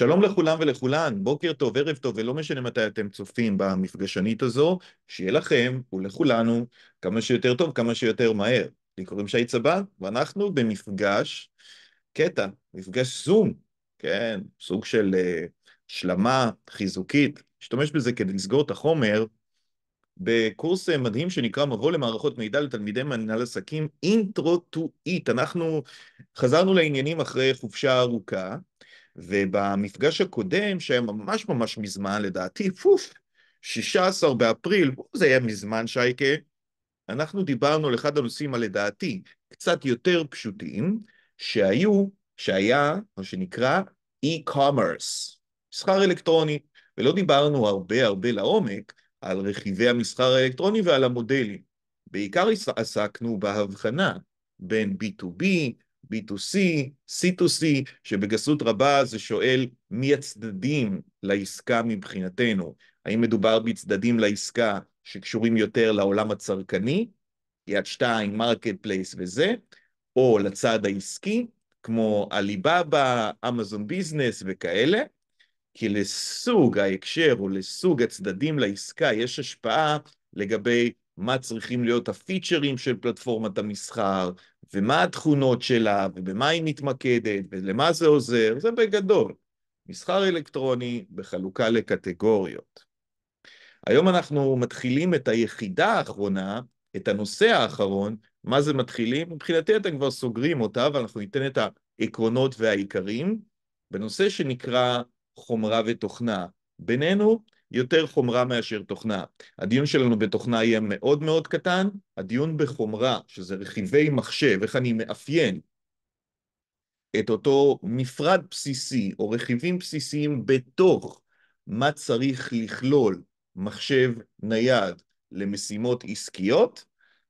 שלום לכולם ולכולן, בוקר טוב, ערב טוב, ולא משנה מתי אתם צופים במפגשנית הזו, שיהיה לכם ולכולנו כמה שיותר טוב, כמה שיותר מהר. לי קוראים שי צבן, ואנחנו במפגש קטע, מפגש זום, כן, סוג של uh, אה, שלמה חיזוקית. נשתמש בזה כדי לסגור את החומר בקורס אה, מדהים שנקרא מבוא למערכות מידע לתלמידי מנהל עסקים אינטרו טו איט. אנחנו חזרנו לעניינים אחרי חופשה ארוכה. ובמפגש הקודם, שהיה ממש ממש מזמן, לדעתי, פוף, 16 באפריל, זה היה מזמן שייקה, אנחנו דיברנו על אחד הנושאים הלדעתי קצת יותר פשוטים, שהיו, שהיה, מה שנקרא, e-commerce, מסחר אלקטרוני, ולא דיברנו הרבה הרבה לעומק על רכיבי המסחר האלקטרוני ועל המודלים. בעיקר עסקנו בהבחנה בין B2B B2C, C2C, שבגסות רבה זה שואל מי הצדדים לעסקה מבחינתנו. האם מדובר בצדדים לעסקה שקשורים יותר לעולם הצרכני, יד שתיים, מרקט פלייס וזה, או לצד העסקי, כמו עליבאבא, אמזון ביזנס וכאלה, כי לסוג ההקשר או לסוג הצדדים לעסקה יש השפעה לגבי מה צריכים להיות הפיצ'רים של פלטפורמת המסחר, ומה התכונות שלה, ובמה היא מתמקדת, ולמה זה עוזר, זה בגדול. מסחר אלקטרוני בחלוקה לקטגוריות. היום אנחנו מתחילים את היחידה האחרונה, את הנושא האחרון, מה זה מתחילים? מבחינתי אתם כבר סוגרים אותה, ואנחנו ניתן את העקרונות והעיקרים, בנושא שנקרא חומרה ותוכנה. בינינו, יותר חומרה מאשר תוכנה. הדיון שלנו בתוכנה יהיה מאוד מאוד קטן, הדיון בחומרה, שזה רכיבי מחשב, איך אני מאפיין את אותו מפרד בסיסי או רכיבים בסיסיים בתוך מה צריך לכלול מחשב נייד למשימות עסקיות,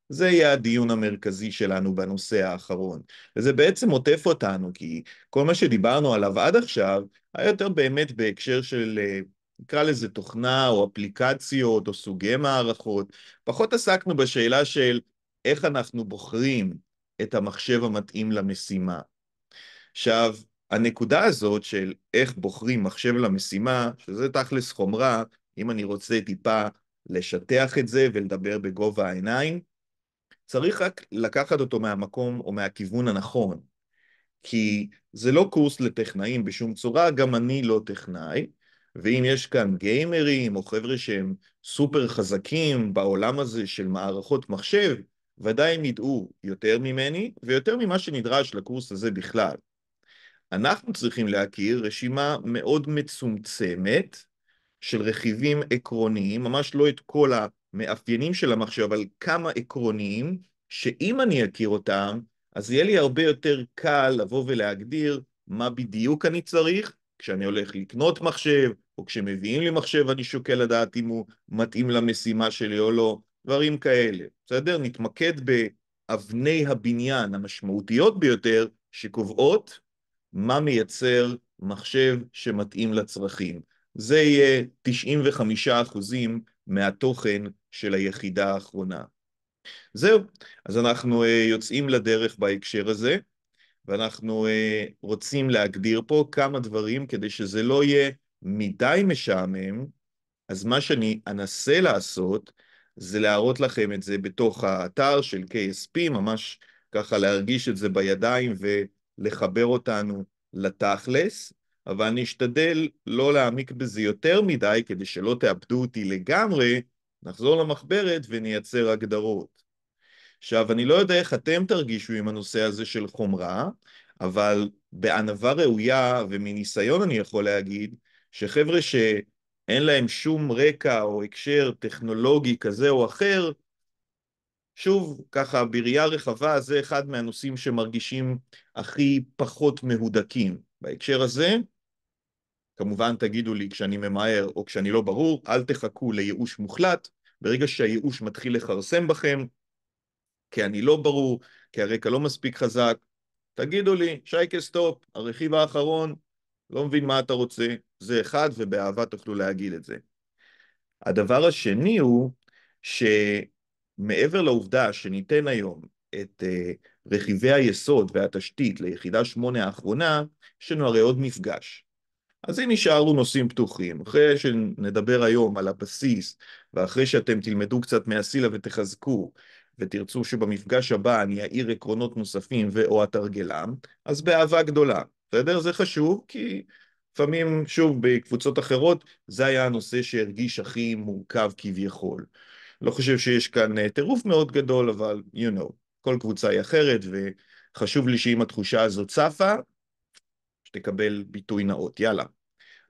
זה יהיה הדיון המרכזי שלנו בנושא האחרון. וזה בעצם עוטף אותנו, כי כל מה שדיברנו עליו עד עכשיו היה יותר באמת בהקשר של אה, נקרא לזה תוכנה או אפליקציות או סוגי מערכות, פחות עסקנו בשאלה של איך אנחנו בוחרים את המחשב המתאים למשימה. עכשיו, הנקודה הזאת של איך בוחרים מחשב למשימה, שזה תכלס חומרה, אם אני רוצה טיפה לשטח את זה ולדבר בגובה העיניים, צריך רק לקחת אותו מהמקום או מהכיוון הנכון. כי זה לא קורס לטכנאים בשום צורה, גם אני לא טכנאי, ואם יש כאן גיימרים או חבר'ה שהם סופר חזקים בעולם הזה של מערכות מחשב, ודאי הם ידעו יותר ממני ויותר ממה שנדרש לקורס הזה בכלל. אנחנו צריכים להכיר רשימה מאוד מצומצמת של רכיבים עקרוניים, ממש לא את כל המאפיינים של המחשב, אבל כמה עקרוניים, שאם אני אכיר אותם, אז יהיה לי הרבה יותר קל לבוא ולהגדיר מה בדיוק אני צריך כשאני הולך לקנות מחשב, או כשמביאים לי מחשב אני שוקל לדעת אם הוא מתאים למשימה שלי או לא, דברים כאלה, בסדר? נתמקד באבני הבניין המשמעותיות ביותר שקובעות מה מייצר מחשב שמתאים לצרכים. זה יהיה 95% מהתוכן של היחידה האחרונה. זהו, אז אנחנו אה, יוצאים לדרך בהקשר הזה, ואנחנו אה, רוצים להגדיר פה כמה דברים כדי שזה לא יהיה מדי משעמם, אז מה שאני אנסה לעשות זה להראות לכם את זה בתוך האתר של KSP, ממש ככה להרגיש את זה בידיים ולחבר אותנו לתכלס, אבל אני אשתדל לא להעמיק בזה יותר מדי, כדי שלא תאבדו אותי לגמרי, נחזור למחברת ונייצר הגדרות. עכשיו, אני לא יודע איך אתם תרגישו עם הנושא הזה של חומרה, אבל בענווה ראויה ומניסיון אני יכול להגיד, שחבר'ה שאין להם שום רקע או הקשר טכנולוגי כזה או אחר, שוב, ככה בראייה רחבה זה אחד מהנושאים שמרגישים הכי פחות מהודקים. בהקשר הזה, כמובן תגידו לי כשאני ממהר או כשאני לא ברור, אל תחכו לייאוש מוחלט, ברגע שהייאוש מתחיל לכרסם בכם, כי אני לא ברור, כי הרקע לא מספיק חזק, תגידו לי, שייקה סטופ, הרכיב האחרון, לא מבין מה אתה רוצה, זה אחד, ובאהבה תוכלו להגיד את זה. הדבר השני הוא שמעבר לעובדה שניתן היום את uh, רכיבי היסוד והתשתית ליחידה שמונה האחרונה, יש לנו הרי עוד מפגש. אז אם יישארו נושאים פתוחים, אחרי שנדבר היום על הבסיס, ואחרי שאתם תלמדו קצת מהסילה ותחזקו, ותרצו שבמפגש הבא אני אעיר עקרונות נוספים ו/או אתרגלם, אז באהבה גדולה. בסדר? זה חשוב, כי לפעמים, שוב, בקבוצות אחרות, זה היה הנושא שהרגיש הכי מורכב כביכול. לא חושב שיש כאן אה, טירוף מאוד גדול, אבל you know, כל קבוצה היא אחרת, וחשוב לי שאם התחושה הזאת צפה, שתקבל ביטוי נאות. יאללה.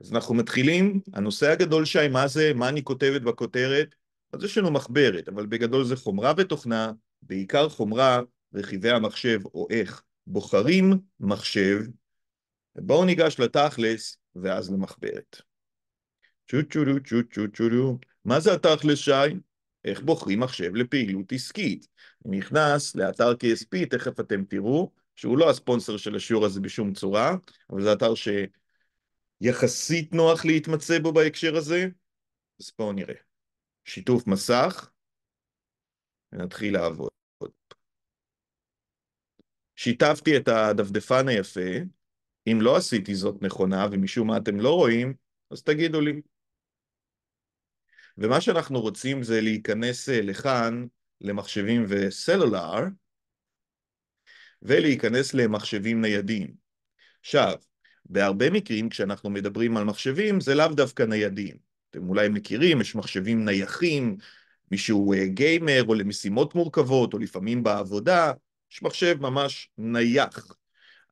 אז אנחנו מתחילים. הנושא הגדול, שי, מה זה? מה אני כותבת בכותרת? אז יש לנו מחברת, אבל בגדול זה חומרה ותוכנה, בעיקר חומרה, רכיבי המחשב או איך בוחרים מחשב בואו ניגש לתכלס ואז למחברת. צ'ו צ'ו צ'ו צ'ו צ'ו צ'ו מה זה התכלס, שי? איך בוחרים מחשב לפעילות עסקית? אני נכנס לאתר KSP, תכף אתם תראו, שהוא לא הספונסר של השיעור הזה בשום צורה, אבל זה אתר שיחסית נוח להתמצא בו בהקשר הזה, אז בואו נראה. שיתוף מסך, ונתחיל לעבוד. שיתפתי את הדפדפן היפה, אם לא עשיתי זאת נכונה ומשום מה אתם לא רואים, אז תגידו לי. ומה שאנחנו רוצים זה להיכנס אה, לכאן, למחשבים וסלולר, ולהיכנס למחשבים ניידים. עכשיו, בהרבה מקרים כשאנחנו מדברים על מחשבים זה לאו דווקא ניידים. אתם אולי מכירים, יש מחשבים נייחים, מישהו אה, גיימר או למשימות מורכבות, או לפעמים בעבודה, יש מחשב ממש נייח.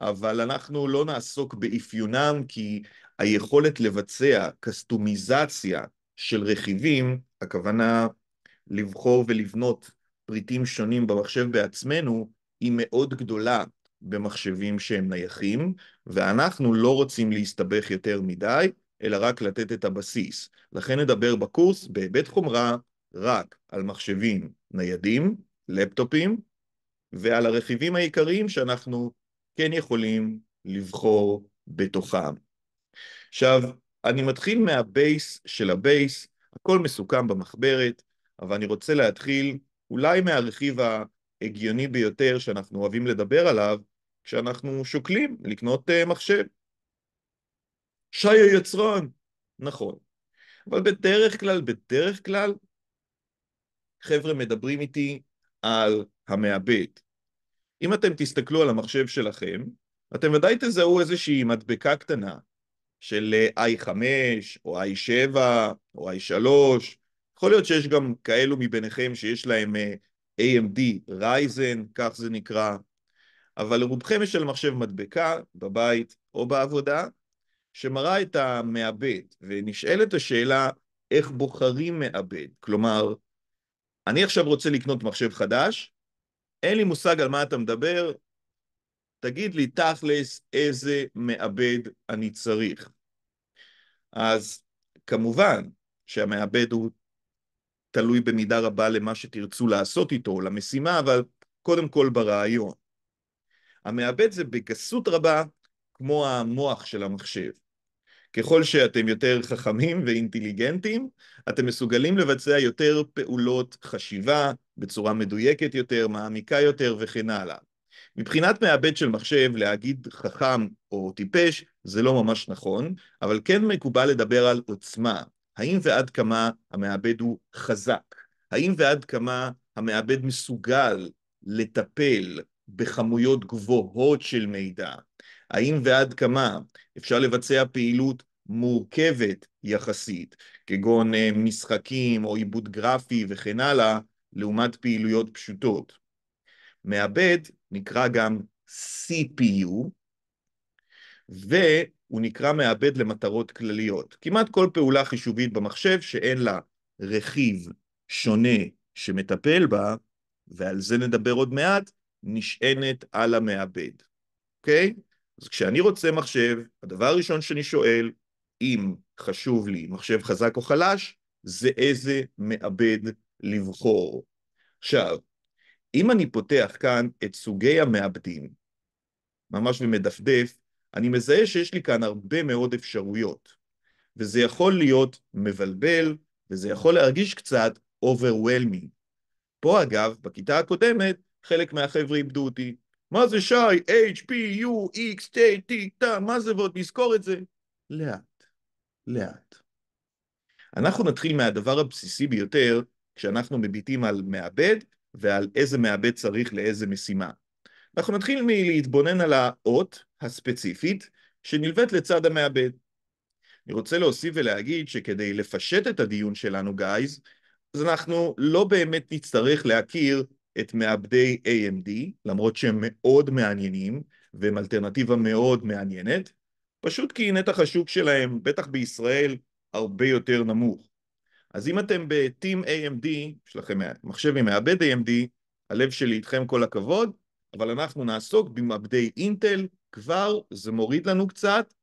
אבל אנחנו לא נעסוק באפיונם, כי היכולת לבצע קסטומיזציה של רכיבים, הכוונה לבחור ולבנות פריטים שונים במחשב בעצמנו, היא מאוד גדולה במחשבים שהם נייחים, ואנחנו לא רוצים להסתבך יותר מדי, אלא רק לתת את הבסיס. לכן נדבר בקורס בהיבט חומרה רק על מחשבים ניידים, לפטופים, ועל הרכיבים העיקריים שאנחנו כן יכולים לבחור בתוכם. עכשיו, אני מתחיל מהבייס של הבייס, הכל מסוכם במחברת, אבל אני רוצה להתחיל אולי מהרכיב הגיוני ביותר שאנחנו אוהבים לדבר עליו כשאנחנו שוקלים לקנות uh, מחשב. שי היצרן, נכון. אבל בדרך כלל, בדרך כלל, חבר'ה מדברים איתי על המעבד, אם אתם תסתכלו על המחשב שלכם, אתם ודאי תזהו איזושהי מדבקה קטנה של אה, i5 או i7 או i3, יכול להיות שיש גם כאלו מביניכם שיש להם אה, AMD רייזן, כך זה נקרא, אבל לרובכם יש על מחשב מדבקה, בבית או בעבודה, שמראה את המעבד, ונשאלת השאלה איך בוחרים מעבד. כלומר, אני עכשיו רוצה לקנות מחשב חדש, אין לי מושג על מה אתה מדבר, תגיד לי תכלס איזה מעבד אני צריך. אז כמובן שהמעבד הוא תלוי במידה רבה למה שתרצו לעשות איתו, למשימה, אבל קודם כל ברעיון. המעבד זה בגסות רבה כמו המוח של המחשב. ככל שאתם יותר חכמים ואינטליגנטים, אתם מסוגלים לבצע יותר פעולות חשיבה בצורה מדויקת יותר, מעמיקה יותר וכן הלאה. מבחינת מעבד של מחשב, להגיד חכם או טיפש זה לא ממש נכון, אבל כן מקובל לדבר על עוצמה. האם ועד כמה המעבד הוא חזק? האם ועד כמה המעבד מסוגל לטפל בכמויות גבוהות של מידע? האם ועד כמה אפשר לבצע פעילות מורכבת יחסית, כגון אה, משחקים או עיבוד גרפי וכן הלאה, לעומת פעילויות פשוטות. מעבד נקרא גם CPU, והוא נקרא מעבד למטרות כלליות. כמעט כל פעולה חישובית במחשב שאין לה רכיב שונה שמטפל בה, ועל זה נדבר עוד מעט, נשענת על המעבד, אוקיי? Okay? אז כשאני רוצה מחשב, הדבר הראשון שאני שואל אם חשוב לי מחשב חזק או חלש, זה איזה מעבד לבחור. עכשיו, אם אני פותח כאן את סוגי המעבדים, ממש ומדפדף, אני מזהה שיש לי כאן הרבה מאוד אפשרויות, וזה יכול להיות מבלבל, וזה יכול להרגיש קצת overwhelming. פה אגב, בכיתה הקודמת, חלק מהחבר'ה איבדו אותי. מה זה שי, H, P, U, X, T, T, T, מה זה ועוד נזכור את זה? לאט. לאט. אנחנו נתחיל מהדבר הבסיסי ביותר כשאנחנו מביטים על מעבד ועל איזה מעבד צריך לאיזה משימה. אנחנו נתחיל מלהתבונן על האות הספציפית שנלווית לצד המעבד. אני רוצה להוסיף ולהגיד שכדי לפשט את הדיון שלנו, גייז, אז אנחנו לא באמת נצטרך להכיר את מעבדי AMD, למרות שהם מאוד מעניינים והם אלטרנטיבה מאוד מעניינת, פשוט כי נתח השוק שלהם, בטח בישראל, הרבה יותר נמוך. אז אם אתם ב-Team AMD, יש לכם מחשב עם מעבד AMD, הלב שלי איתכם כל הכבוד, אבל אנחנו נעסוק במעבדי אינטל, כבר זה מוריד לנו קצת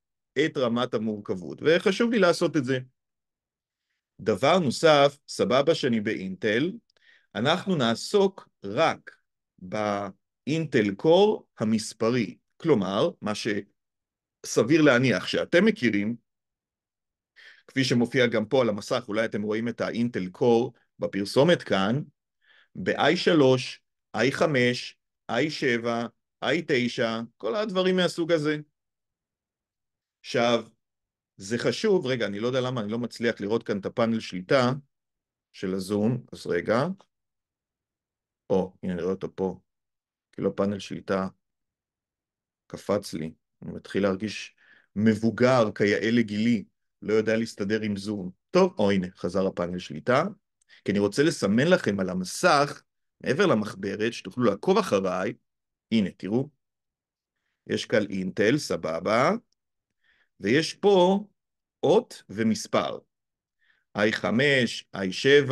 את רמת המורכבות, וחשוב לי לעשות את זה. דבר נוסף, סבבה שאני באינטל, אנחנו נעסוק רק באינטל קור המספרי, כלומר, מה ש... סביר להניח שאתם מכירים, כפי שמופיע גם פה על המסך, אולי אתם רואים את האינטל קור בפרסומת כאן, ב-i3, i5, i7, i9, כל הדברים מהסוג הזה. עכשיו, זה חשוב, רגע, אני לא יודע למה אני לא מצליח לראות כאן את הפאנל שליטה של הזום, אז רגע. או, הנה, אני רואה אותו פה, כאילו פאנל שליטה קפץ לי. אני מתחיל להרגיש מבוגר, כיאה לגילי, לא יודע להסתדר עם זום. טוב, או הנה, חזר הפאנל שליטה, כי אני רוצה לסמן לכם על המסך, מעבר למחברת, שתוכלו לעקוב אחריי, הנה, תראו, יש כאן אינטל, סבבה, ויש פה אות ומספר. i5, i7,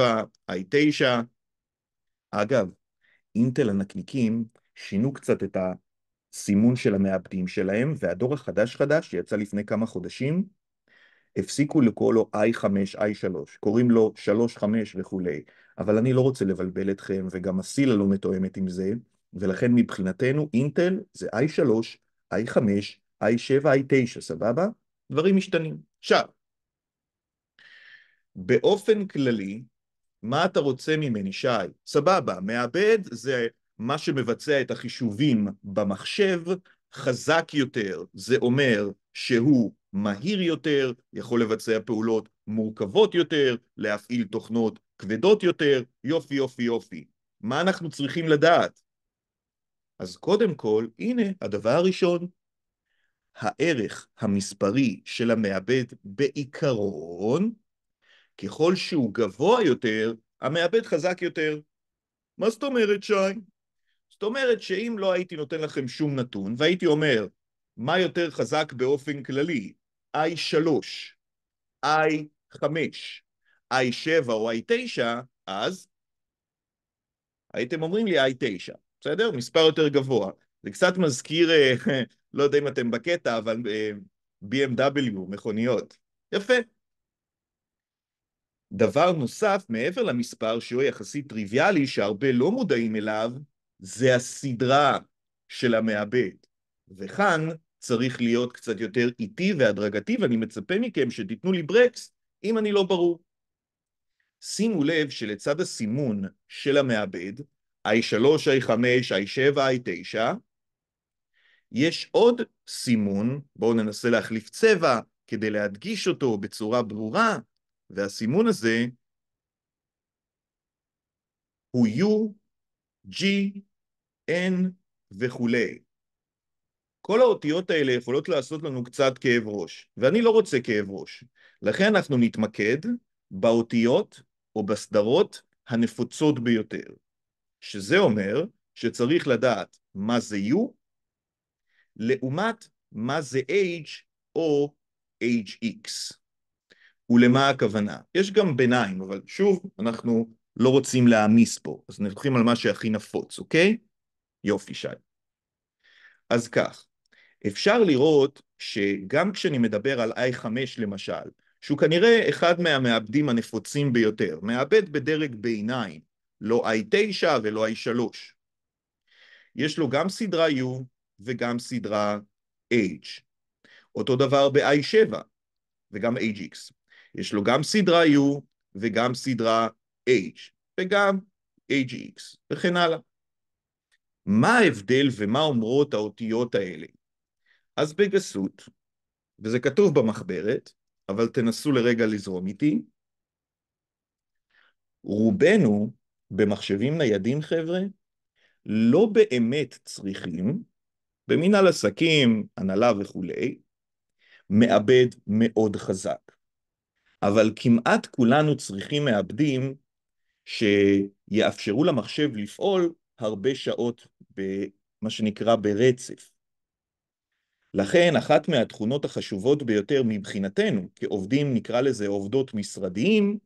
i9. אגב, אינטל הנקניקים שינו קצת את ה... סימון של המעבדים שלהם, והדור החדש חדש, שיצא לפני כמה חודשים, הפסיקו לקרוא לו i5, i3, קוראים לו 3-5 וכולי, אבל אני לא רוצה לבלבל אתכם, וגם הסילה לא מתואמת עם זה, ולכן מבחינתנו אינטל זה i3, i5, i7, i9, סבבה? דברים משתנים. עכשיו, באופן כללי, מה אתה רוצה ממני, שי? סבבה, מעבד זה מה שמבצע את החישובים במחשב חזק יותר, זה אומר שהוא מהיר יותר, יכול לבצע פעולות מורכבות יותר, להפעיל תוכנות כבדות יותר, יופי יופי יופי. מה אנחנו צריכים לדעת? אז קודם כל, הנה הדבר הראשון, הערך המספרי של המעבד בעיקרון, ככל שהוא גבוה יותר, המעבד חזק יותר. מה זאת אומרת, שי? זאת אומרת שאם לא הייתי נותן לכם שום נתון, והייתי אומר, מה יותר חזק באופן כללי, i3, i5, i7 או i9, אז הייתם אומרים לי i9, בסדר? מספר יותר גבוה. זה קצת מזכיר, אה, לא יודע אם אתם בקטע, אבל אה, BMW, מכוניות. יפה. דבר נוסף, מעבר למספר שהוא יחסית טריוויאלי, שהרבה לא מודעים אליו, זה הסדרה של המעבד. וכאן צריך להיות קצת יותר איטי והדרגתי, ואני מצפה מכם שתיתנו לי ברקס אם אני לא ברור. שימו לב שלצד הסימון של המעבד, i3, i5, i7, i9, יש עוד סימון, בואו ננסה להחליף צבע כדי להדגיש אותו בצורה ברורה, והסימון הזה הוא U G, N וכולי. כל האותיות האלה יכולות לעשות לנו קצת כאב ראש, ואני לא רוצה כאב ראש. לכן אנחנו נתמקד באותיות או בסדרות הנפוצות ביותר, שזה אומר שצריך לדעת מה זה U לעומת מה זה H או HX. ולמה הכוונה? יש גם ביניים, אבל שוב, אנחנו לא רוצים להעמיס פה, אז נלכים על מה שהכי נפוץ, אוקיי? יופי, שי. אז כך, אפשר לראות שגם כשאני מדבר על i5 למשל, שהוא כנראה אחד מהמעבדים הנפוצים ביותר, מעבד בדרג ביניים, לא i9 ולא i3. יש לו גם סדרה u וגם סדרה h. אותו דבר ב-i7 וגם hx. יש לו גם סדרה u וגם סדרה H וגם HX וכן הלאה. מה ההבדל ומה אומרות האותיות האלה? אז בגסות, וזה כתוב במחברת, אבל תנסו לרגע לזרום איתי, רובנו במחשבים ניידים, חבר'ה, לא באמת צריכים, במנהל עסקים, הנהלה וכולי, מעבד מאוד חזק. אבל כמעט כולנו צריכים מעבדים שיאפשרו למחשב לפעול הרבה שעות במה שנקרא ברצף. לכן אחת מהתכונות החשובות ביותר מבחינתנו, כעובדים נקרא לזה עובדות משרדיים,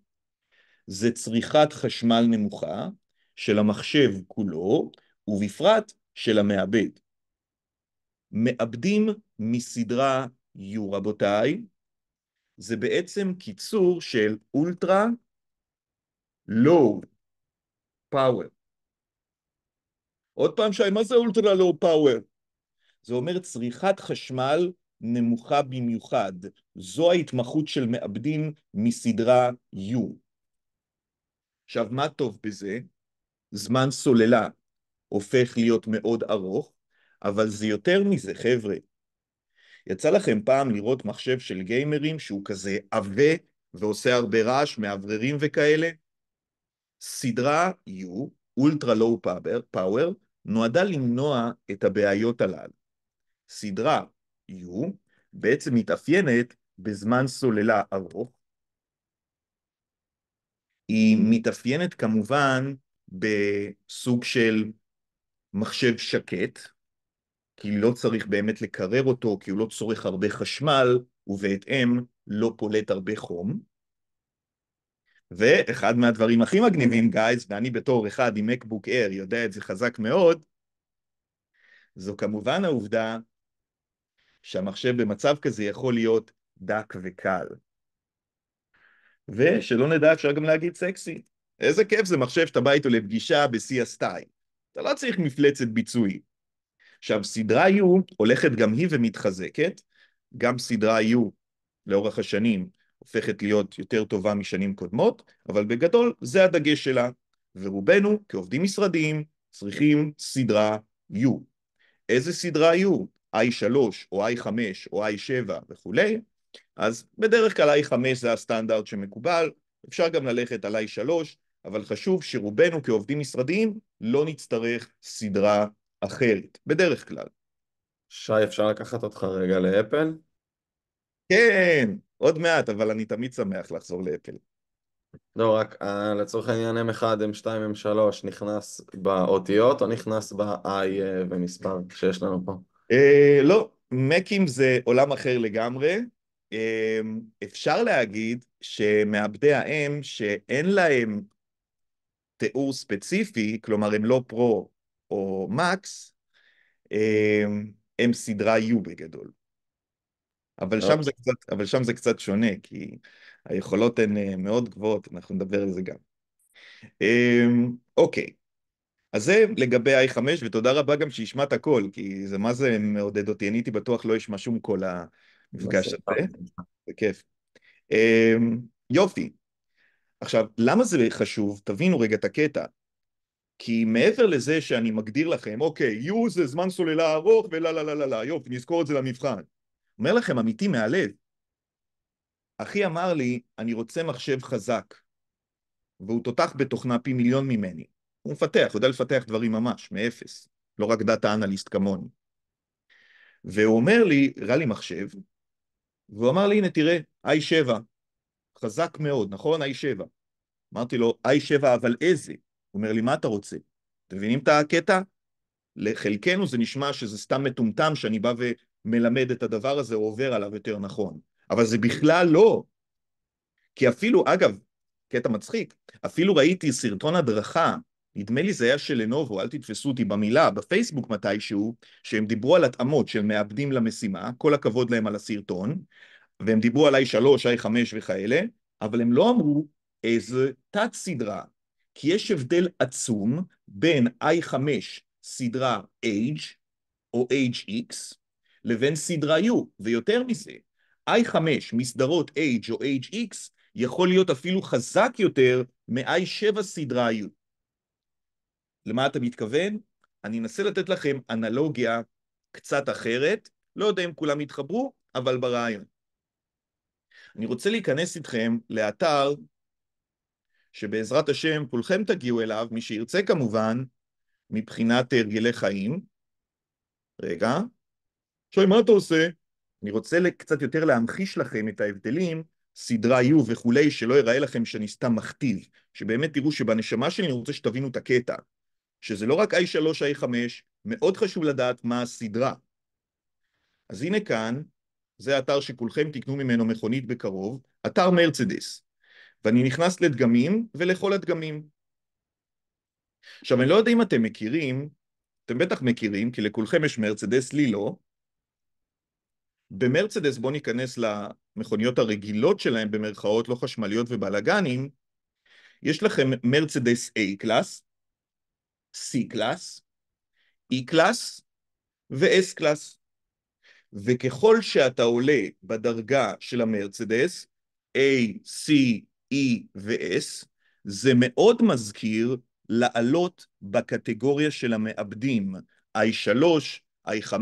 זה צריכת חשמל נמוכה של המחשב כולו, ובפרט של המעבד. מעבדים מסדרה U רבותיי, זה בעצם קיצור של אולטרה לואו פאוור. עוד פעם שי, מה זה אולטרה לואו פאוור? זה אומר צריכת חשמל נמוכה במיוחד. זו ההתמחות של מעבדים מסדרה U. עכשיו, מה טוב בזה? זמן סוללה הופך להיות מאוד ארוך, אבל זה יותר מזה, חבר'ה. יצא לכם פעם לראות מחשב של גיימרים שהוא כזה עבה ועושה הרבה רעש, מאווררים וכאלה? סדרה U, אולטרה לואו פאוור, נועדה למנוע את הבעיות הללו. סדרה U בעצם מתאפיינת בזמן סוללה ארוך. היא מתאפיינת כמובן בסוג של מחשב שקט, כי לא צריך באמת לקרר אותו, כי הוא לא צורך הרבה חשמל, ובהתאם לא פולט הרבה חום. ואחד מהדברים הכי מגניבים, גייז, ואני בתור אחד עם מקבוק אייר יודע את זה חזק מאוד, זו כמובן העובדה שהמחשב במצב כזה יכול להיות דק וקל. ושלא נדע, אפשר גם להגיד סקסי. איזה כיף זה מחשב שאתה בא איתו לפגישה בשיא הסטייל. אתה לא צריך מפלצת ביצועי. עכשיו, סדרה U הולכת גם היא ומתחזקת, גם סדרה U לאורך השנים הופכת להיות יותר טובה משנים קודמות, אבל בגדול זה הדגש שלה, ורובנו כעובדים משרדיים צריכים סדרה U. איזה סדרה U? i3 או i5 או i7 וכולי, אז בדרך כלל i5 זה הסטנדרט שמקובל, אפשר גם ללכת על i3, אבל חשוב שרובנו כעובדים משרדיים לא נצטרך סדרה אחרת, בדרך כלל. שי, אפשר לקחת אותך רגע לאפל? כן, עוד מעט, אבל אני תמיד שמח לחזור לאפל. לא, רק אה, לצורך העניין M1, M2, M3 נכנס באותיות או נכנס ב-I אה, במספר שיש לנו פה? אה, לא, מקים זה עולם אחר לגמרי. אפשר להגיד שמעבדי האם שאין להם תיאור ספציפי, כלומר הם לא פרו או מקס, הם סדרה U בגדול. אבל אוקיי. שם זה קצת, אבל שם זה קצת שונה, כי היכולות הן אה, מאוד גבוהות, אנחנו נדבר על זה גם. אמ, אוקיי, אז זה לגבי i5, ותודה רבה גם שהשמעת הכל, כי זה מה זה מעודד אותי, אני הייתי בטוח לא אשמע שום כל המפגש הזה, זה כיף. אמ, יופי. עכשיו, למה זה חשוב? תבינו רגע את הקטע. כי מעבר לזה שאני מגדיר לכם, אוקיי, U זה זמן סוללה ארוך ולה לה לה לה לה, יופי, נזכור את זה למבחן. אומר לכם, אמיתי מהלב. אחי אמר לי, אני רוצה מחשב חזק, והוא תותח בתוכנה פי מיליון ממני. הוא מפתח, הוא יודע לפתח דברים ממש, מאפס. לא רק דאטה אנליסט כמוני. והוא אומר לי, ראה לי מחשב, והוא אמר לי, הנה תראה, i7, חזק מאוד, נכון? i7. אמרתי לו, i7 אבל איזה? הוא אומר לי, מה אתה רוצה? אתם מבינים את הקטע? לחלקנו זה נשמע שזה סתם מטומטם שאני בא מלמד את הדבר הזה, או עובר עליו יותר נכון. אבל זה בכלל לא. כי אפילו, אגב, קטע מצחיק, אפילו ראיתי סרטון הדרכה, נדמה לי זה היה של לנובו, אל תתפסו אותי במילה, בפייסבוק מתישהו, שהם דיברו על התאמות של מעבדים למשימה, כל הכבוד להם על הסרטון, והם דיברו על i3, i5 וכאלה, אבל הם לא אמרו איזה תת-סדרה, כי יש הבדל עצום בין i5 סדרה H או HX לבין סדרה U, ויותר מזה, I5 מסדרות H או HX יכול להיות אפילו חזק יותר מ-I7 סדרה U. למה אתה מתכוון? אני אנסה לתת לכם אנלוגיה קצת אחרת, לא יודע אם כולם יתחברו, אבל ברעיון. אני רוצה להיכנס איתכם לאתר שבעזרת השם כולכם תגיעו אליו, מי שירצה כמובן, מבחינת הרגלי חיים. רגע, שי, מה אתה עושה? אני רוצה קצת יותר להמחיש לכם את ההבדלים, סדרה יו וכולי, שלא יראה לכם שאני סתם מכתיב, שבאמת תראו שבנשמה שלי אני רוצה שתבינו את הקטע, שזה לא רק i3, i5, מאוד חשוב לדעת מה הסדרה. אז הנה כאן, זה האתר שכולכם תקנו ממנו מכונית בקרוב, אתר מרצדס, ואני נכנס לדגמים ולכל הדגמים. עכשיו, אני לא יודע אם אתם מכירים, אתם בטח מכירים, כי לכולכם יש מרצדס, לי לא, במרצדס בוא ניכנס למכוניות הרגילות שלהם במרכאות לא חשמליות ובלאגנים יש לכם מרצדס A קלאס, C קלאס, E קלאס ו-S קלאס וככל שאתה עולה בדרגה של המרצדס A, C, E ו-S זה מאוד מזכיר לעלות בקטגוריה של המעבדים i3, i5,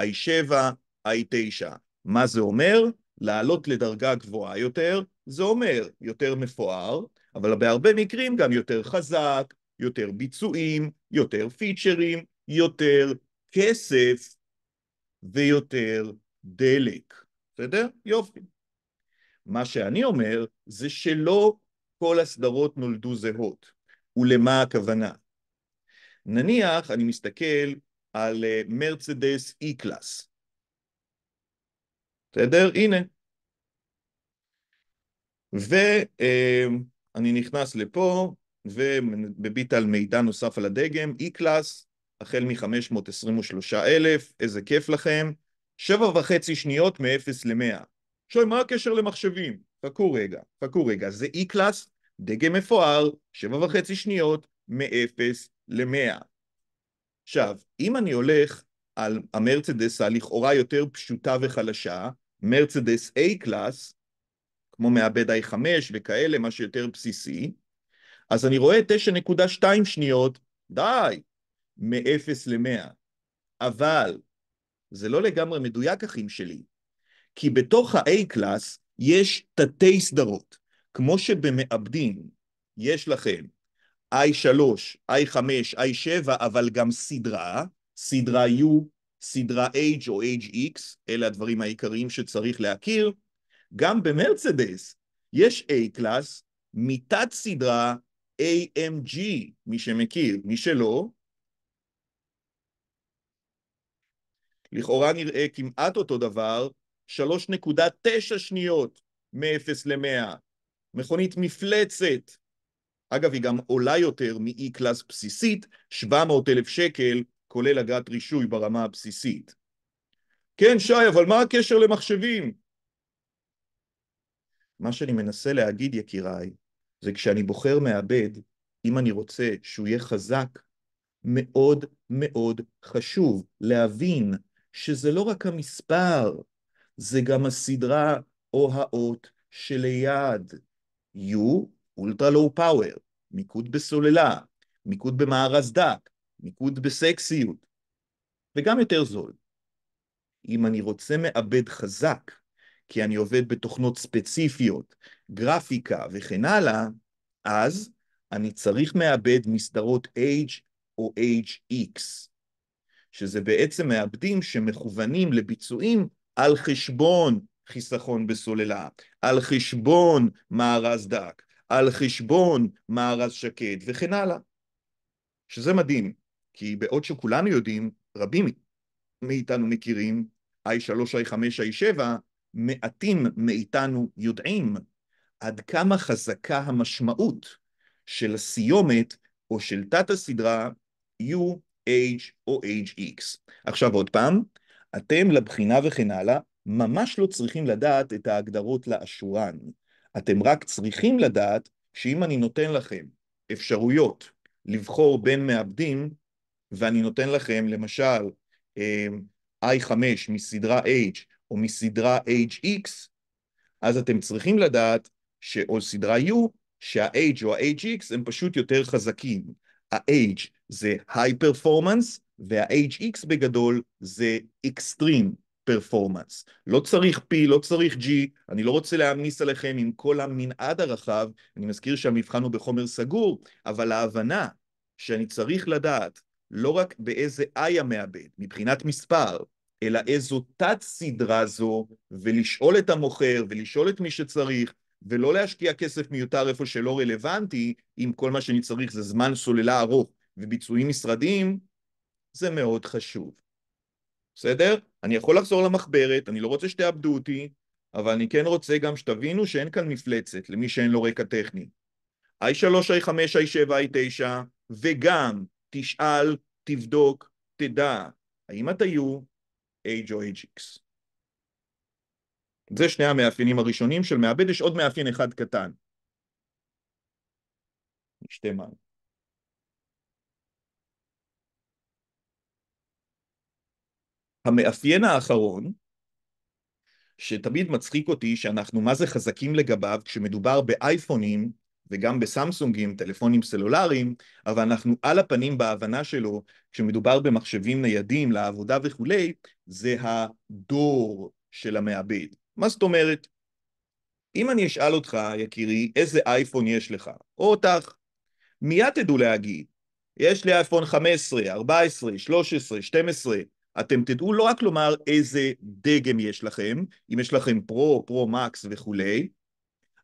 i7, i9. מה זה אומר? לעלות לדרגה גבוהה יותר, זה אומר יותר מפואר, אבל בהרבה מקרים גם יותר חזק, יותר ביצועים, יותר פיצ'רים, יותר כסף ויותר דלק. בסדר? יופי. מה שאני אומר זה שלא כל הסדרות נולדו זהות. ולמה הכוונה? נניח אני מסתכל על אה, מרצדס E-Class. בסדר? הנה. ואני נכנס לפה, ומביט על מידע נוסף על הדגם, E-Class, החל מ-523,000, איזה כיף לכם, שבע וחצי שניות מ-0 ל-100. שואל, מה הקשר למחשבים? חכו רגע, חכו רגע, זה E-Class, דגם מפואר, שבע וחצי שניות מ-0 ל-100. עכשיו, אם אני הולך על המרצדס הלכאורה יותר פשוטה וחלשה, מרצדס A-קלאס, כמו מעבד i5 וכאלה, מה שיותר בסיסי, אז אני רואה 9.2 שניות, די, מ-0 ל-100. אבל זה לא לגמרי מדויק, אחים שלי, כי בתוך ה-A-קלאס יש תתי סדרות. כמו שבמעבדים יש לכם i3, i5, i7, אבל גם סדרה, סדרה U, סדרה H או HX, אלה הדברים העיקריים שצריך להכיר. גם במרצדס יש A-קלאס מתת סדרה AMG, מי שמכיר, מי שלא. לכאורה נראה כמעט אותו דבר, 3.9 שניות מ-0 ל-100. מכונית מפלצת, אגב, היא גם עולה יותר מ-E-קלאס בסיסית, 700 אלף שקל כולל הגעת רישוי ברמה הבסיסית. כן, שי, אבל מה הקשר למחשבים? מה שאני מנסה להגיד, יקיריי, זה כשאני בוחר מעבד, אם אני רוצה שהוא יהיה חזק, מאוד מאוד חשוב להבין שזה לא רק המספר, זה גם הסדרה או האות שליד. U, אולטרה לואו פאוור, מיקוד בסוללה, מיקוד במארז דק, מיקוד בסקסיות, וגם יותר זול. אם אני רוצה מעבד חזק, כי אני עובד בתוכנות ספציפיות, גרפיקה וכן הלאה, אז אני צריך מעבד מסדרות H או HX, שזה בעצם מעבדים שמכוונים לביצועים על חשבון חיסכון בסוללה, על חשבון מארז דק, על חשבון מארז שקד וכן הלאה. שזה מדהים, כי בעוד שכולנו יודעים, רבים מאיתנו מכירים I3, I5, I7, מעטים מאיתנו יודעים עד כמה חזקה המשמעות של הסיומת או של תת-הסדרה U, H או HX. עכשיו עוד פעם, אתם לבחינה וכן הלאה, ממש לא צריכים לדעת את ההגדרות לאשורן. אתם רק צריכים לדעת שאם אני נותן לכם אפשרויות לבחור בין מעבדים, ואני נותן לכם למשל אמ, i5 מסדרה h או מסדרה hx, אז אתם צריכים לדעת, ש... או סדרה u, שה-h או ה-hx הם פשוט יותר חזקים. ה-h זה high performance וה-hx בגדול זה extreme performance. לא צריך P, לא צריך G, אני לא רוצה להעמיס עליכם עם כל המנעד הרחב, אני מזכיר שהמבחן הוא בחומר סגור, אבל ההבנה שאני צריך לדעת לא רק באיזה I המעבד, מבחינת מספר, אלא איזו תת-סדרה זו, ולשאול את המוכר, ולשאול את מי שצריך, ולא להשקיע כסף מיותר איפה שלא רלוונטי, אם כל מה שאני צריך זה זמן סוללה ארוך וביצועים משרדיים, זה מאוד חשוב. בסדר? אני יכול לחזור למחברת, אני לא רוצה שתאבדו אותי, אבל אני כן רוצה גם שתבינו שאין כאן מפלצת למי שאין לו רקע טכני. i3, i5, i7, i9, וגם תשאל, תבדוק, תדע, האם אתה U, H או HX. זה שני המאפיינים הראשונים של מעבד, יש עוד מאפיין אחד קטן. שתי מים. המאפיין האחרון, שתמיד מצחיק אותי שאנחנו מה זה חזקים לגביו כשמדובר באייפונים וגם בסמסונגים, טלפונים סלולריים, אבל אנחנו על הפנים בהבנה שלו, כשמדובר במחשבים ניידים לעבודה וכולי, זה הדור של המעבד. מה זאת אומרת? אם אני אשאל אותך, יקירי, איזה אייפון יש לך, או אותך, מיד תדעו להגיד, יש לי אייפון 15, 14, 13, 12, אתם תדעו לא רק לומר איזה דגם יש לכם, אם יש לכם פרו, פרו מקס וכולי,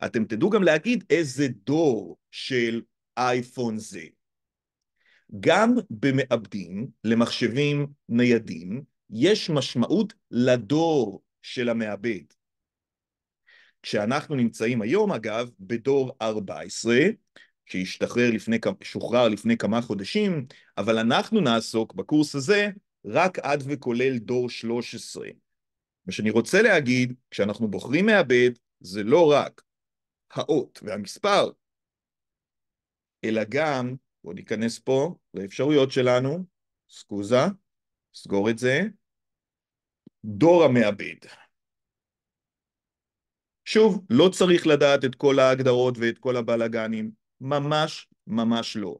אתם תדעו גם להגיד איזה דור של אייפון זה. גם במעבדים למחשבים ניידים יש משמעות לדור של המעבד. כשאנחנו נמצאים היום, אגב, בדור 14, שהשתחרר לפני, שוחרר לפני כמה חודשים, אבל אנחנו נעסוק בקורס הזה רק עד וכולל דור 13. מה שאני רוצה להגיד, כשאנחנו בוחרים מעבד, זה לא רק האות והמספר, אלא גם, בואו ניכנס פה לאפשרויות שלנו, סקוזה, סגור את זה, דור המעבד. שוב, לא צריך לדעת את כל ההגדרות ואת כל הבלגנים, ממש ממש לא.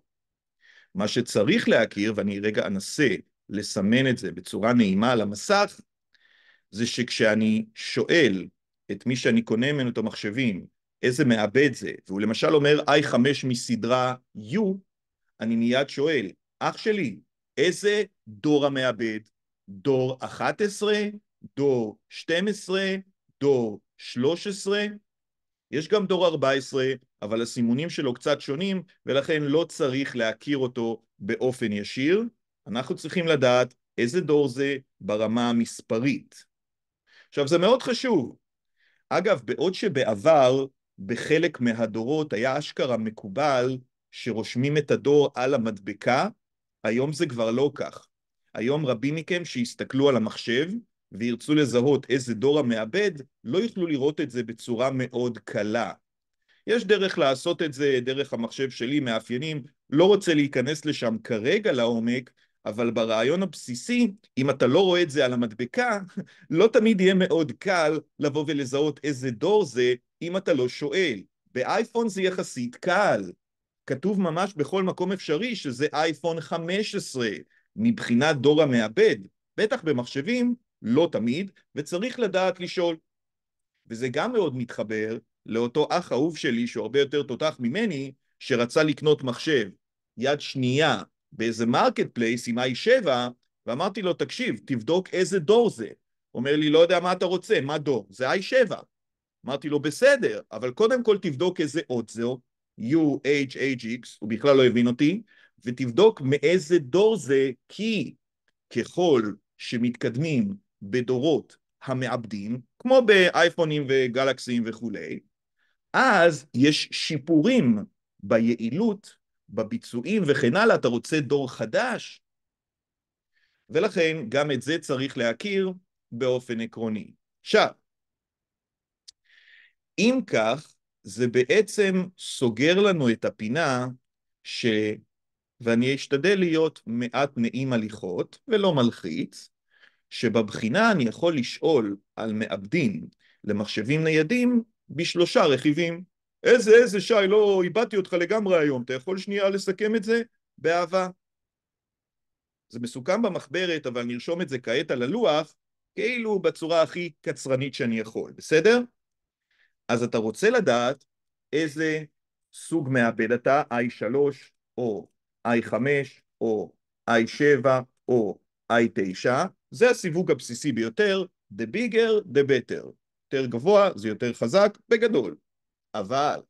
מה שצריך להכיר, ואני רגע אנסה לסמן את זה בצורה נעימה על המסך, זה שכשאני שואל את מי שאני קונה ממנו את המחשבים, איזה מעבד זה, והוא למשל אומר i5 מסדרה u, אני מיד שואל, אח שלי, איזה דור המעבד? דור 11? דור 12? דור 13? יש גם דור 14, אבל הסימונים שלו קצת שונים, ולכן לא צריך להכיר אותו באופן ישיר. אנחנו צריכים לדעת איזה דור זה ברמה המספרית. עכשיו, זה מאוד חשוב. אגב, בעוד שבעבר בחלק מהדורות היה אשכרה מקובל שרושמים את הדור על המדבקה, היום זה כבר לא כך. היום רבים מכם שיסתכלו על המחשב וירצו לזהות איזה דור המעבד, לא יוכלו לראות את זה בצורה מאוד קלה. יש דרך לעשות את זה דרך המחשב שלי, מאפיינים, לא רוצה להיכנס לשם כרגע לעומק, אבל ברעיון הבסיסי, אם אתה לא רואה את זה על המדבקה, לא תמיד יהיה מאוד קל לבוא ולזהות איזה דור זה, אם אתה לא שואל. באייפון זה יחסית קל. כתוב ממש בכל מקום אפשרי שזה אייפון 15, מבחינת דור המעבד, בטח במחשבים, לא תמיד, וצריך לדעת לשאול. וזה גם מאוד מתחבר לאותו אח אהוב שלי, שהוא הרבה יותר תותח ממני, שרצה לקנות מחשב יד שנייה באיזה מרקט פלייס עם i7, ואמרתי לו, תקשיב, תבדוק איזה דור זה. הוא אומר לי, לא יודע מה אתה רוצה, מה דור? זה i7. אמרתי לו, בסדר, אבל קודם כל תבדוק איזה עוד זהו, u, h, h, x, הוא בכלל לא הבין אותי, ותבדוק מאיזה דור זה, כי ככל שמתקדמים בדורות המעבדים, כמו באייפונים וגלקסים וכולי, אז יש שיפורים ביעילות בביצועים וכן הלאה, אתה רוצה דור חדש. ולכן גם את זה צריך להכיר באופן עקרוני. עכשיו, אם כך, זה בעצם סוגר לנו את הפינה ש... ואני אשתדל להיות מעט נעים הליכות ולא מלחיץ, שבבחינה אני יכול לשאול על מעבדים למחשבים ניידים בשלושה רכיבים. איזה, איזה, שי, לא איבדתי אותך לגמרי היום, אתה יכול שנייה לסכם את זה? באהבה. זה מסוכם במחברת, אבל נרשום את זה כעת על הלוח, כאילו בצורה הכי קצרנית שאני יכול, בסדר? אז אתה רוצה לדעת איזה סוג מעבד אתה, i3 או i5 או i7 או i9, זה הסיווג הבסיסי ביותר, the bigger the better. יותר גבוה זה יותר חזק, בגדול. אבל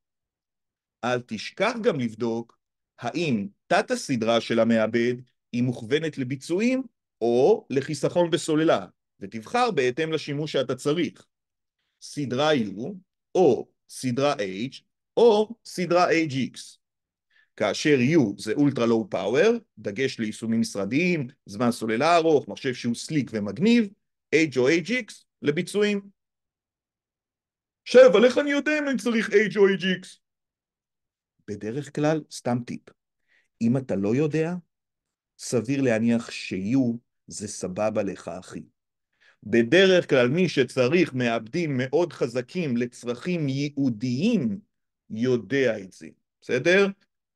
אל תשכח גם לבדוק האם תת הסדרה של המעבד היא מוכוונת לביצועים או לחיסכון בסוללה, ותבחר בהתאם לשימוש שאתה צריך. סדרה U או סדרה H או סדרה HX. כאשר U זה אולטרה לואו פאוור, דגש ליישומים משרדיים, זמן סוללה ארוך, מחשב שהוא סליק ומגניב, H או HX לביצועים. שב, אבל איך אני יודע אם אני צריך H או HX? בדרך כלל, סתם טיפ. אם אתה לא יודע, סביר להניח ש-U זה סבבה לך, אחי. בדרך כלל מי שצריך מעבדים מאוד חזקים לצרכים ייעודיים, יודע את זה, בסדר?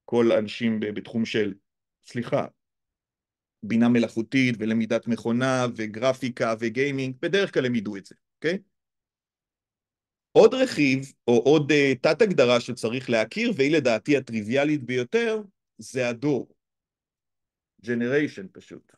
כל אנשים בתחום של, סליחה, בינה מלאכותית ולמידת מכונה וגרפיקה וגיימינג, בדרך כלל הם ידעו את זה, אוקיי? Okay? עוד רכיב, או עוד uh, תת-הגדרה שצריך להכיר, והיא לדעתי הטריוויאלית ביותר, זה הדור. ג'נריישן פשוט.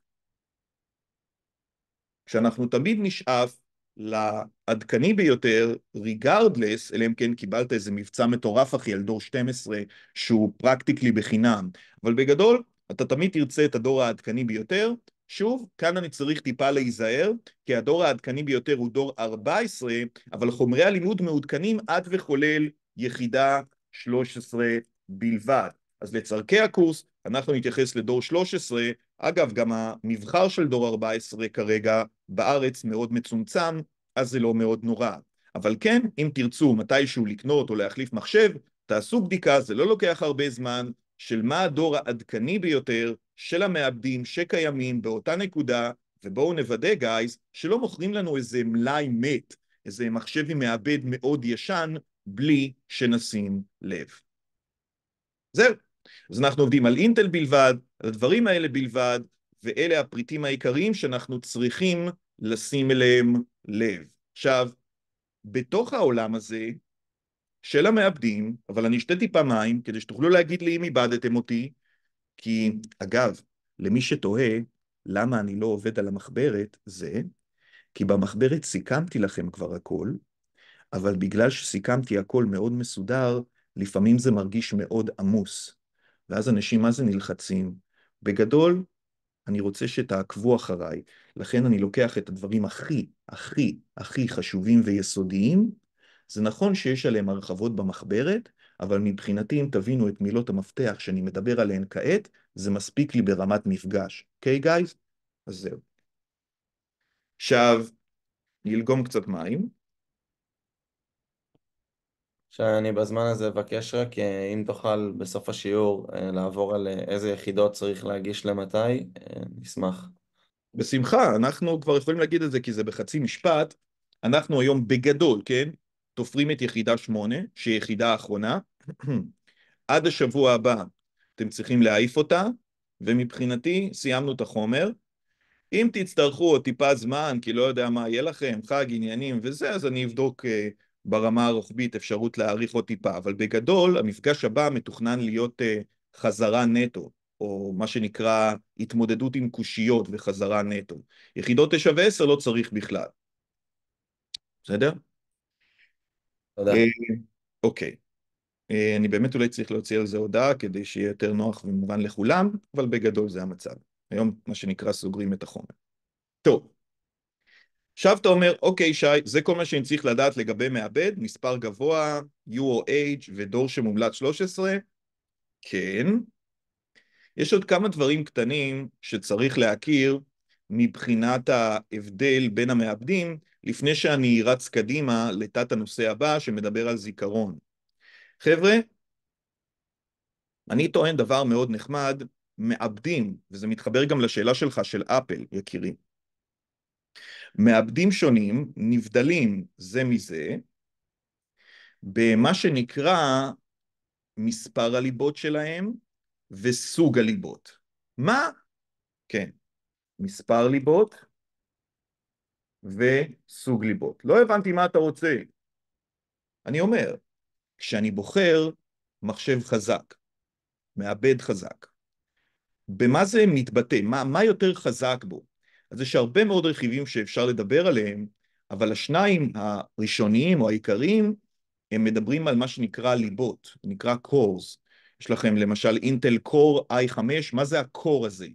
כשאנחנו תמיד נשאף לעדכני ביותר, ריגרדלס, אלא אם כן קיבלת איזה מבצע מטורף אחי על דור 12 שהוא פרקטיקלי בחינם, אבל בגדול אתה תמיד תרצה את הדור העדכני ביותר, שוב, כאן אני צריך טיפה להיזהר, כי הדור העדכני ביותר הוא דור 14, אבל חומרי הלימוד מעודכנים עד וכולל יחידה 13 בלבד. אז לצורכי הקורס אנחנו נתייחס לדור 13, אגב, גם המבחר של דור 14 כרגע בארץ מאוד מצומצם, אז זה לא מאוד נורא. אבל כן, אם תרצו מתישהו לקנות או להחליף מחשב, תעשו בדיקה, זה לא לוקח הרבה זמן, של מה הדור העדכני ביותר של המעבדים שקיימים באותה נקודה, ובואו נוודא, גייז, שלא מוכרים לנו איזה מלאי מת, איזה מחשב עם מעבד מאוד ישן, בלי שנשים לב. זהו. אז אנחנו עובדים על אינטל בלבד, על הדברים האלה בלבד, ואלה הפריטים העיקריים שאנחנו צריכים לשים אליהם לב. עכשיו, בתוך העולם הזה של המעבדים, אבל אני אשתה טיפה מים כדי שתוכלו להגיד לי אם איבדתם אותי, כי אגב, למי שתוהה למה אני לא עובד על המחברת, זה כי במחברת סיכמתי לכם כבר הכל, אבל בגלל שסיכמתי הכל מאוד מסודר, לפעמים זה מרגיש מאוד עמוס. ואז אנשים מה זה נלחצים? בגדול, אני רוצה שתעקבו אחריי. לכן אני לוקח את הדברים הכי, הכי, הכי חשובים ויסודיים. זה נכון שיש עליהם הרחבות במחברת, אבל מבחינתי, אם תבינו את מילות המפתח שאני מדבר עליהן כעת, זה מספיק לי ברמת מפגש. אוקיי, okay, גייז? אז זהו. עכשיו, נלגום קצת מים. שאני בזמן הזה אבקש רק אה, אם תוכל בסוף השיעור אה, לעבור על אה, איזה יחידות צריך להגיש למתי, נשמח. בשמחה, אנחנו כבר יכולים להגיד את זה כי זה בחצי משפט. אנחנו היום בגדול, כן? תופרים את יחידה 8, שהיא יחידה האחרונה. עד השבוע הבא אתם צריכים להעיף אותה, ומבחינתי סיימנו את החומר. אם תצטרכו עוד טיפה זמן, כי לא יודע מה יהיה לכם, חג, עניינים וזה, אז אני אבדוק uh, ברמה הרוחבית אפשרות להעריך עוד טיפה. אבל בגדול, המפגש הבא מתוכנן להיות uh, חזרה נטו, או מה שנקרא התמודדות עם קושיות וחזרה נטו. יחידות 9 ו-10 לא צריך בכלל. בסדר? תודה. אה, אוקיי. אה, אני באמת אולי צריך להוציא על זה הודעה כדי שיהיה יותר נוח ומובן לכולם, אבל בגדול זה המצב. היום מה שנקרא סוגרים את החומר. טוב. עכשיו אתה אומר, אוקיי שי, זה כל מה שאני צריך לדעת לגבי מעבד, מספר גבוה, UOH ודור שמומלץ 13? כן. יש עוד כמה דברים קטנים שצריך להכיר מבחינת ההבדל בין המעבדים, לפני שאני רץ קדימה לתת הנושא הבא שמדבר על זיכרון. חבר'ה, אני טוען דבר מאוד נחמד, מאבדים, וזה מתחבר גם לשאלה שלך של אפל, יקירי. מאבדים שונים נבדלים זה מזה במה שנקרא מספר הליבות שלהם וסוג הליבות. מה? כן, מספר ליבות וסוג ליבות. לא הבנתי מה אתה רוצה. אני אומר, כשאני בוחר מחשב חזק, מעבד חזק, במה זה מתבטא? מה, מה יותר חזק בו? אז יש הרבה מאוד רכיבים שאפשר לדבר עליהם, אבל השניים הראשוניים או העיקריים, הם מדברים על מה שנקרא ליבות, נקרא cores. יש לכם למשל אינטל core i5, מה זה ה-core הזה?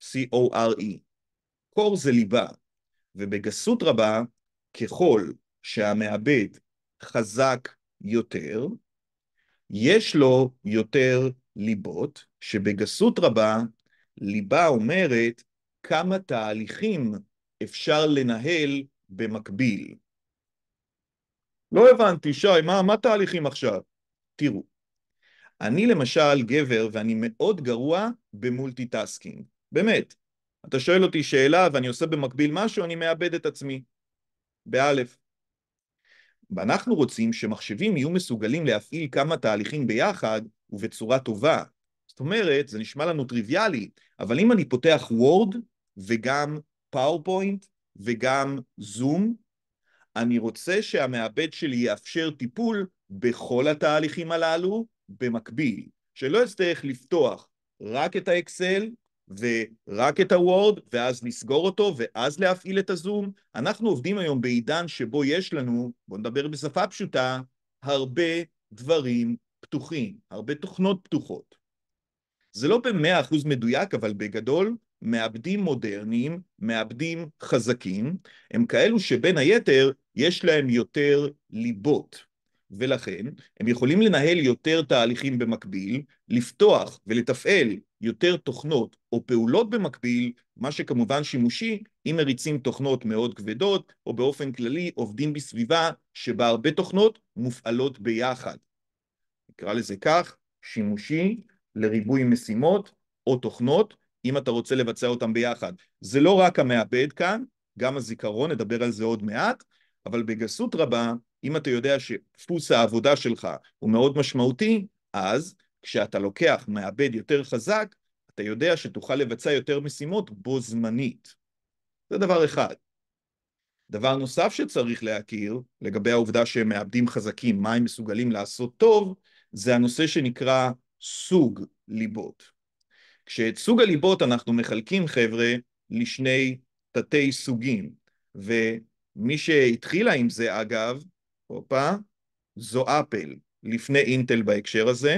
C-O-R-E. core זה ליבה, ובגסות רבה, ככל שהמעבד חזק יותר, יש לו יותר ליבות, שבגסות רבה, ליבה אומרת כמה תהליכים אפשר לנהל במקביל. לא הבנתי, שי, מה, מה תהליכים עכשיו? תראו, אני למשל גבר ואני מאוד גרוע במולטיטאסקינג, באמת. אתה שואל אותי שאלה ואני עושה במקביל משהו, אני מאבד את עצמי. באלף. ואנחנו רוצים שמחשבים יהיו מסוגלים להפעיל כמה תהליכים ביחד ובצורה טובה. זאת אומרת, זה נשמע לנו טריוויאלי, אבל אם אני פותח וורד וגם פאורפוינט וגם זום, אני רוצה שהמעבד שלי יאפשר טיפול בכל התהליכים הללו במקביל, שלא אצטרך לפתוח רק את האקסל ורק את הוורד, ואז לסגור אותו, ואז להפעיל את הזום. אנחנו עובדים היום בעידן שבו יש לנו, בואו נדבר בשפה פשוטה, הרבה דברים פתוחים, הרבה תוכנות פתוחות. זה לא במאה אחוז מדויק, אבל בגדול, מעבדים מודרניים, מעבדים חזקים, הם כאלו שבין היתר יש להם יותר ליבות. ולכן הם יכולים לנהל יותר תהליכים במקביל, לפתוח ולתפעל יותר תוכנות או פעולות במקביל, מה שכמובן שימושי אם מריצים תוכנות מאוד כבדות, או באופן כללי עובדים בסביבה שבה הרבה תוכנות מופעלות ביחד. נקרא לזה כך, שימושי לריבוי משימות או תוכנות, אם אתה רוצה לבצע אותן ביחד. זה לא רק המעבד כאן, גם הזיכרון, נדבר על זה עוד מעט, אבל בגסות רבה, אם אתה יודע שדפוס העבודה שלך הוא מאוד משמעותי, אז כשאתה לוקח מעבד יותר חזק, אתה יודע שתוכל לבצע יותר משימות בו זמנית. זה דבר אחד. דבר נוסף שצריך להכיר, לגבי העובדה שהם מעבדים חזקים, מה הם מסוגלים לעשות טוב, זה הנושא שנקרא סוג ליבות. כשאת סוג הליבות אנחנו מחלקים, חבר'ה, לשני תתי סוגים, ומי שהתחילה עם זה, אגב, הופה, זו אפל, לפני אינטל בהקשר הזה,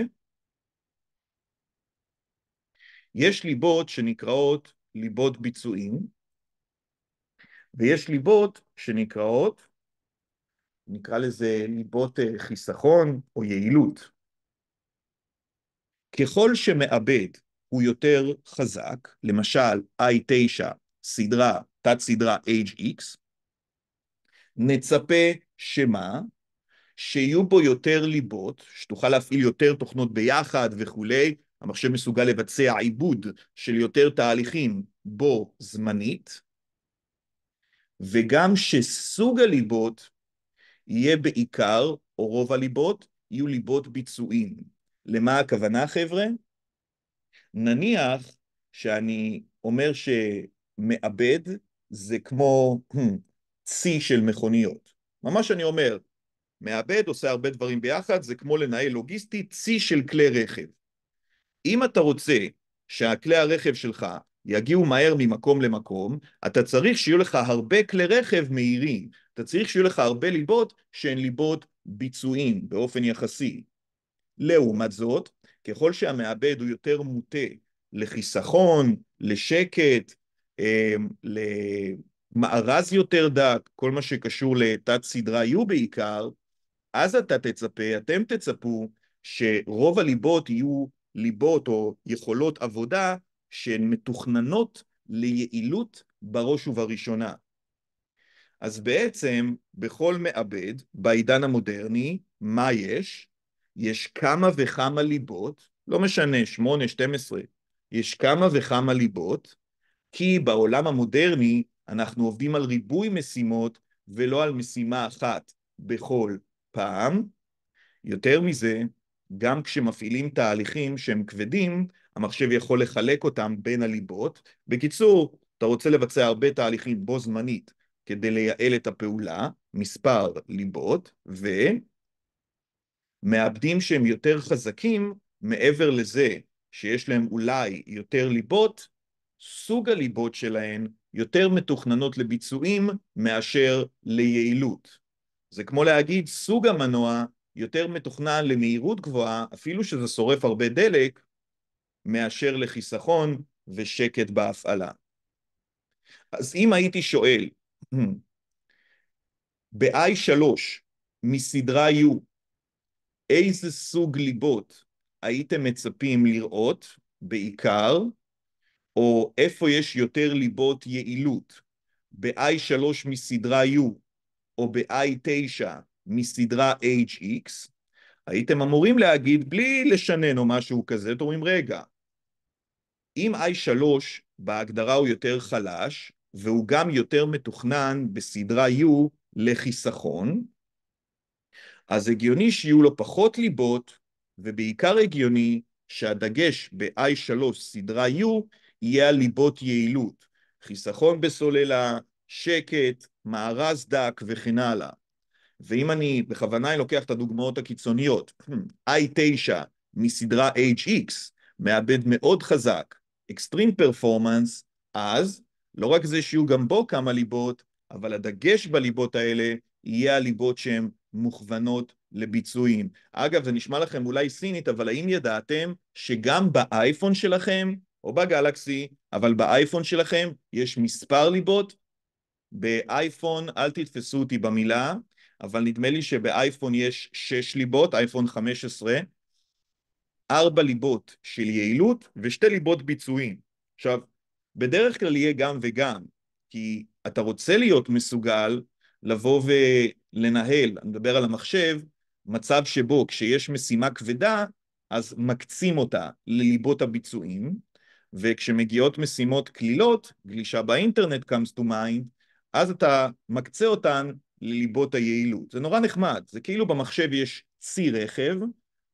יש ליבות שנקראות ליבות ביצועים, ויש ליבות שנקראות, נקרא לזה ליבות אה, חיסכון או יעילות. ככל שמעבד הוא יותר חזק, למשל i9 סדרה, תת סדרה hx, נצפה שמה? שיהיו בו יותר ליבות, שתוכל להפעיל יותר תוכנות ביחד וכולי, המחשב מסוגל לבצע עיבוד של יותר תהליכים בו זמנית, וגם שסוג הליבות יהיה בעיקר, או רוב הליבות, יהיו ליבות ביצועים. למה הכוונה, חבר'ה? נניח שאני אומר שמעבד זה כמו צי של מכוניות. ממש אני אומר, מעבד עושה הרבה דברים ביחד, זה כמו לנהל לוגיסטי, צי של כלי רכב. אם אתה רוצה שהכלי הרכב שלך יגיעו מהר ממקום למקום, אתה צריך שיהיו לך הרבה כלי רכב מהירים. אתה צריך שיהיו לך הרבה ליבות שהן ליבות ביצועים באופן יחסי. לעומת זאת, ככל שהמעבד הוא יותר מוטה לחיסכון, לשקט, אמ, למארז יותר דק, כל מה שקשור לתת סדרה יהיו בעיקר, אז אתה תצפה, אתם תצפו, שרוב הליבות יהיו ליבות או יכולות עבודה שהן מתוכננות ליעילות בראש ובראשונה. אז בעצם בכל מעבד בעידן המודרני, מה יש? יש כמה וכמה ליבות, לא משנה, שתים עשרה, יש כמה וכמה ליבות, כי בעולם המודרני אנחנו עובדים על ריבוי משימות ולא על משימה אחת בכל פעם. יותר מזה, גם כשמפעילים תהליכים שהם כבדים, המחשב יכול לחלק אותם בין הליבות. בקיצור, אתה רוצה לבצע הרבה תהליכים בו זמנית כדי לייעל את הפעולה, מספר ליבות, ומעבדים שהם יותר חזקים מעבר לזה שיש להם אולי יותר ליבות, סוג הליבות שלהן יותר מתוכננות לביצועים מאשר ליעילות. זה כמו להגיד סוג המנוע יותר מתוכנן למהירות גבוהה, אפילו שזה שורף הרבה דלק, מאשר לחיסכון ושקט בהפעלה. אז אם הייתי שואל, hmm, ב-i3 מסדרה U, איזה סוג ליבות הייתם מצפים לראות בעיקר, או איפה יש יותר ליבות יעילות, ב-i3 מסדרה U, או ב-i9 מסדרה hx, הייתם אמורים להגיד, בלי לשנן או משהו כזה, אתם אומרים, רגע, אם i3 בהגדרה הוא יותר חלש, והוא גם יותר מתוכנן בסדרה u לחיסכון, אז הגיוני שיהיו לו פחות ליבות, ובעיקר הגיוני שהדגש ב-i3 סדרה u יהיה על ליבות יעילות, חיסכון בסוללה, שקט, מארז דק וכן הלאה. ואם אני בכוונה לוקח את הדוגמאות הקיצוניות, i9 מסדרה HX מאבד מאוד חזק, אקסטרים פרפורמנס, אז לא רק זה שיהיו גם בו כמה ליבות, אבל הדגש בליבות האלה יהיה הליבות שהן מוכוונות לביצועים. אגב, זה נשמע לכם אולי סינית, אבל האם ידעתם שגם באייפון שלכם, או בגלקסי, אבל באייפון שלכם יש מספר ליבות? באייפון, אל תתפסו אותי במילה, אבל נדמה לי שבאייפון יש שש ליבות, אייפון 15, ארבע ליבות של יעילות ושתי ליבות ביצועים. עכשיו, בדרך כלל יהיה גם וגם, כי אתה רוצה להיות מסוגל לבוא ולנהל, אני מדבר על המחשב, מצב שבו כשיש משימה כבדה, אז מקצים אותה לליבות הביצועים, וכשמגיעות משימות קלילות, גלישה באינטרנט comes to mind, אז אתה מקצה אותן לליבות היעילות. זה נורא נחמד, זה כאילו במחשב יש צי רכב,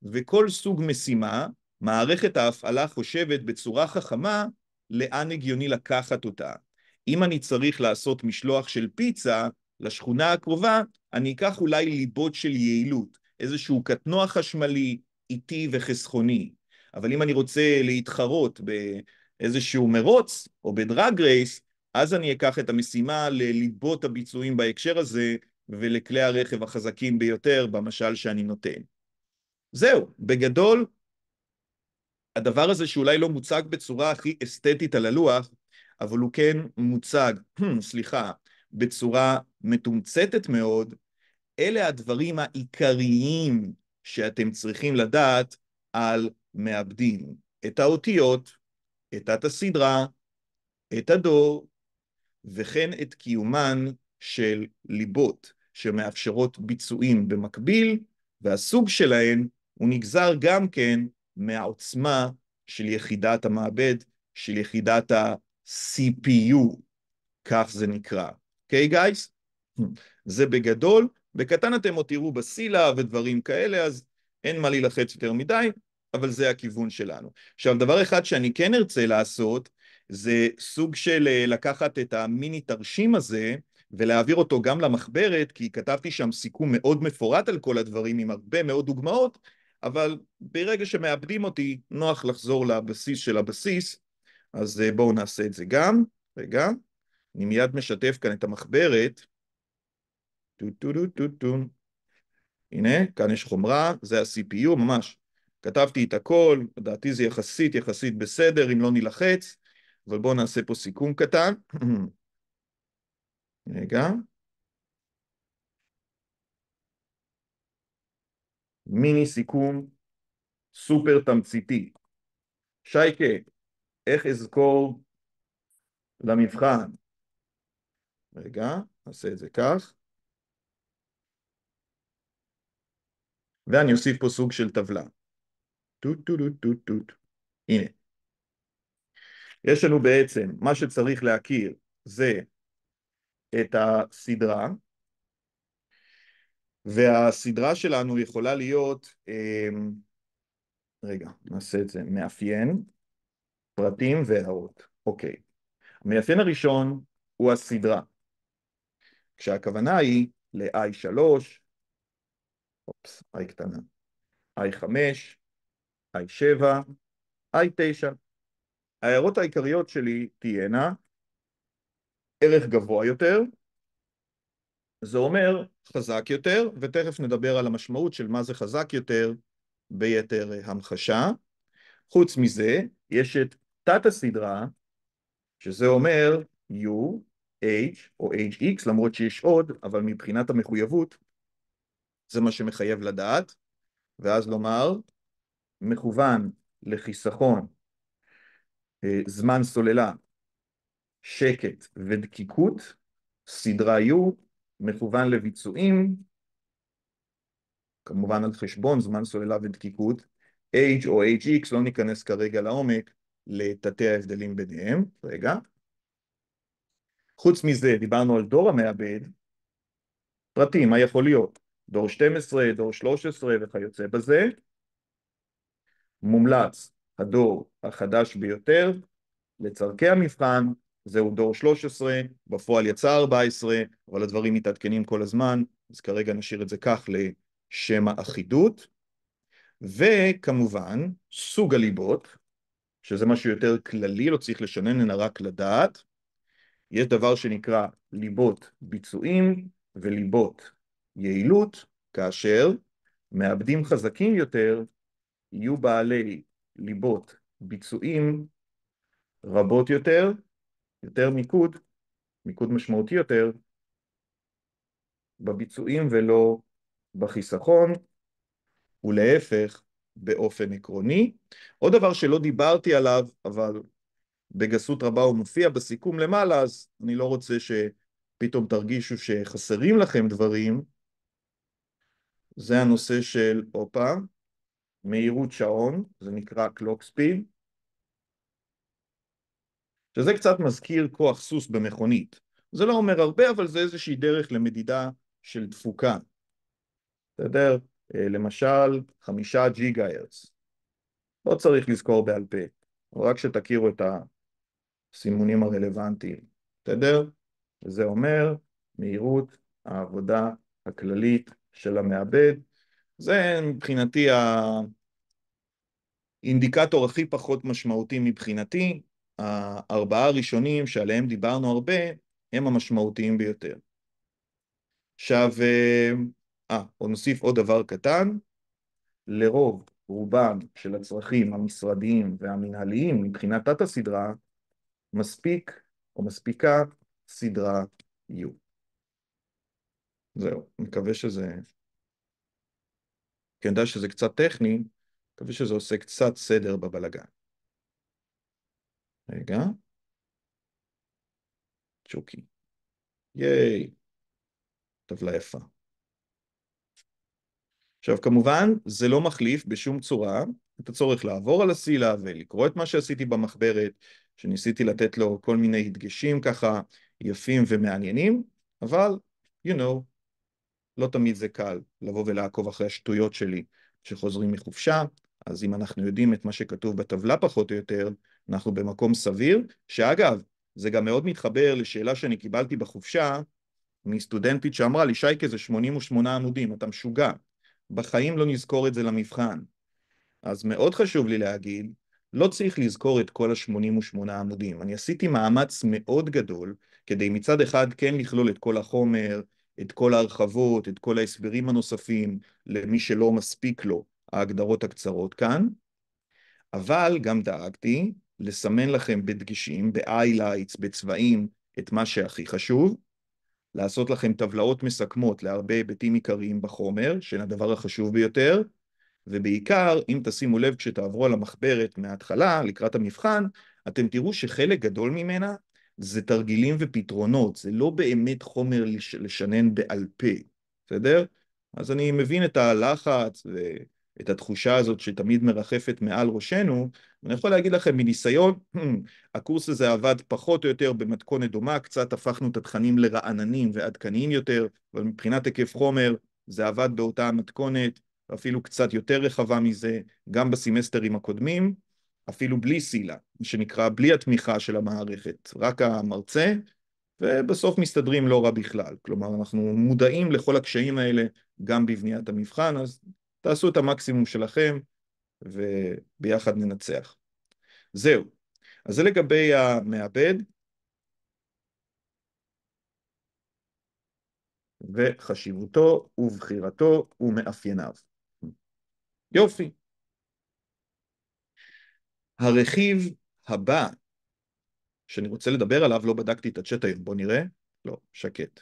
וכל סוג משימה, מערכת ההפעלה חושבת בצורה חכמה לאן הגיוני לקחת אותה. אם אני צריך לעשות משלוח של פיצה לשכונה הקרובה, אני אקח אולי ליבות של יעילות, איזשהו קטנוע חשמלי, איטי וחסכוני. אבל אם אני רוצה להתחרות באיזשהו מרוץ או בדרג רייס, אז אני אקח את המשימה לליבות הביצועים בהקשר הזה ולכלי הרכב החזקים ביותר במשל שאני נותן. זהו, בגדול, הדבר הזה שאולי לא מוצג בצורה הכי אסתטית על הלוח, אבל הוא כן מוצג, סליחה, בצורה מתומצתת מאוד, אלה הדברים העיקריים שאתם צריכים לדעת על מעבדים. את האותיות, את התת-הסדרה, את הדור, וכן את קיומן של ליבות שמאפשרות ביצועים במקביל, והסוג שלהן הוא נגזר גם כן מהעוצמה של יחידת המעבד, של יחידת ה-CPU, כך זה נקרא. אוקיי, okay, גייס? זה בגדול. בקטן אתם עוד תראו בסילה ודברים כאלה, אז אין מה להילחץ יותר מדי, אבל זה הכיוון שלנו. עכשיו, דבר אחד שאני כן ארצה לעשות, זה סוג של אה, לקחת את המיני תרשים הזה ולהעביר אותו גם למחברת, כי כתבתי שם סיכום מאוד מפורט על כל הדברים עם הרבה מאוד דוגמאות, אבל ברגע שמאבדים אותי, נוח לחזור לבסיס של הבסיס, אז אה, בואו נעשה את זה גם. רגע, אני מיד משתף כאן את המחברת. טו-טו-טו-טו. טו. הנה, כאן יש חומרה, זה ה-CPU ממש. כתבתי את הכל, לדעתי זה יחסית, יחסית בסדר, אם לא נילחץ. אבל בואו נעשה פה סיכום קטן. רגע. מיני סיכום סופר תמציתי. שייקה, איך אזכור למבחן? רגע, נעשה את זה כך. ואני אוסיף פה סוג של טבלה. טוט טוט טוט טוט. הנה. יש לנו בעצם, מה שצריך להכיר זה את הסדרה, והסדרה שלנו יכולה להיות, אמ, רגע, נעשה את זה, מאפיין, פרטים והערות, אוקיי. המאפיין הראשון הוא הסדרה, כשהכוונה היא ל-i3, אופס, i קטנה, i5, i7, i9. ההערות העיקריות שלי תהיינה ערך גבוה יותר, זה אומר חזק יותר, ותכף נדבר על המשמעות של מה זה חזק יותר ביתר המחשה. חוץ מזה, יש את תת הסדרה, שזה אומר U, H או HX, למרות שיש עוד, אבל מבחינת המחויבות, זה מה שמחייב לדעת, ואז לומר, מכוון לחיסכון אה, זמן סוללה, שקט ודקיקות, סדרה U, מכוון לביצועים, כמובן על חשבון זמן סוללה ודקיקות, H או HX, לא ניכנס כרגע לעומק לתתי ההבדלים ביניהם, רגע. חוץ מזה, דיברנו על דור המעבד, פרטים, מה יכול להיות? דור 12, דור 13 וכיוצא בזה. מומלץ הדור החדש ביותר, לצורכי המבחן זהו דור 13, בפועל יצא 14, אבל הדברים מתעדכנים כל הזמן, אז כרגע נשאיר את זה כך לשם האחידות. וכמובן, סוג הליבות, שזה משהו יותר כללי, לא צריך לשנן, אלא רק לדעת. יש דבר שנקרא ליבות ביצועים וליבות יעילות, כאשר מעבדים חזקים יותר יהיו בעלי ליבות ביצועים רבות יותר, יותר מיקוד, מיקוד משמעותי יותר, בביצועים ולא בחיסכון, ולהפך באופן עקרוני. עוד דבר שלא דיברתי עליו, אבל בגסות רבה הוא מופיע בסיכום למעלה, אז אני לא רוצה שפתאום תרגישו שחסרים לכם דברים, זה הנושא של, הופה, מהירות שעון, זה נקרא clock speed, שזה קצת מזכיר כוח סוס במכונית. זה לא אומר הרבה, אבל זה איזושהי דרך למדידה של תפוקה. בסדר? אה, למשל, חמישה ג'יגה הרץ. לא צריך לזכור בעל פה, רק שתכירו את הסימונים הרלוונטיים. בסדר? זה אומר מהירות העבודה הכללית של המעבד זה מבחינתי האינדיקטור הכי פחות משמעותי מבחינתי, הארבעה הראשונים שעליהם דיברנו הרבה הם המשמעותיים ביותר. עכשיו, אה, נוסיף עוד דבר קטן, לרוב רובם של הצרכים המשרדיים והמנהליים מבחינת תת הסדרה, מספיק או מספיקה סדרה U. זהו, מקווה שזה כי אני יודע שזה קצת טכני, מקווה שזה עושה קצת סדר בבלגן. רגע. צ'וקי. ייי. טבלה יפה. עכשיו, כמובן, זה לא מחליף בשום צורה את הצורך לעבור על הסילה ולקרוא את מה שעשיתי במחברת, שניסיתי לתת לו כל מיני הדגשים ככה יפים ומעניינים, אבל, you know, לא תמיד זה קל לבוא ולעקוב אחרי השטויות שלי שחוזרים מחופשה, אז אם אנחנו יודעים את מה שכתוב בטבלה פחות או יותר, אנחנו במקום סביר, שאגב, זה גם מאוד מתחבר לשאלה שאני קיבלתי בחופשה מסטודנטית שאמרה לי, שייקה זה 88 עמודים, אתה משוגע, בחיים לא נזכור את זה למבחן. אז מאוד חשוב לי להגיד, לא צריך לזכור את כל ה-88 עמודים. אני עשיתי מאמץ מאוד גדול כדי מצד אחד כן לכלול את כל החומר, את כל ההרחבות, את כל ההסברים הנוספים למי שלא מספיק לו ההגדרות הקצרות כאן, אבל גם דאגתי לסמן לכם בדגשים, ב-highlights, בצבעים, את מה שהכי חשוב, לעשות לכם טבלאות מסכמות להרבה היבטים עיקריים בחומר, שהן הדבר החשוב ביותר, ובעיקר, אם תשימו לב כשתעברו על המחברת מההתחלה, לקראת המבחן, אתם תראו שחלק גדול ממנה זה תרגילים ופתרונות, זה לא באמת חומר לש, לשנן בעל פה, בסדר? אז אני מבין את הלחץ ואת התחושה הזאת שתמיד מרחפת מעל ראשנו, ואני יכול להגיד לכם מניסיון, hmm, הקורס הזה עבד פחות או יותר במתכונת דומה, קצת הפכנו את התכנים לרעננים ועדכניים יותר, אבל מבחינת היקף חומר זה עבד באותה המתכונת, אפילו קצת יותר רחבה מזה, גם בסמסטרים הקודמים. אפילו בלי סילה, שנקרא בלי התמיכה של המערכת, רק המרצה, ובסוף מסתדרים לא רע בכלל. כלומר, אנחנו מודעים לכל הקשיים האלה גם בבניית המבחן, אז תעשו את המקסימום שלכם וביחד ננצח. זהו. אז זה לגבי המעבד. וחשיבותו ובחירתו ומאפייניו. יופי. הרכיב הבא שאני רוצה לדבר עליו, לא בדקתי את הצ'אט היום, בואו נראה. לא, שקט.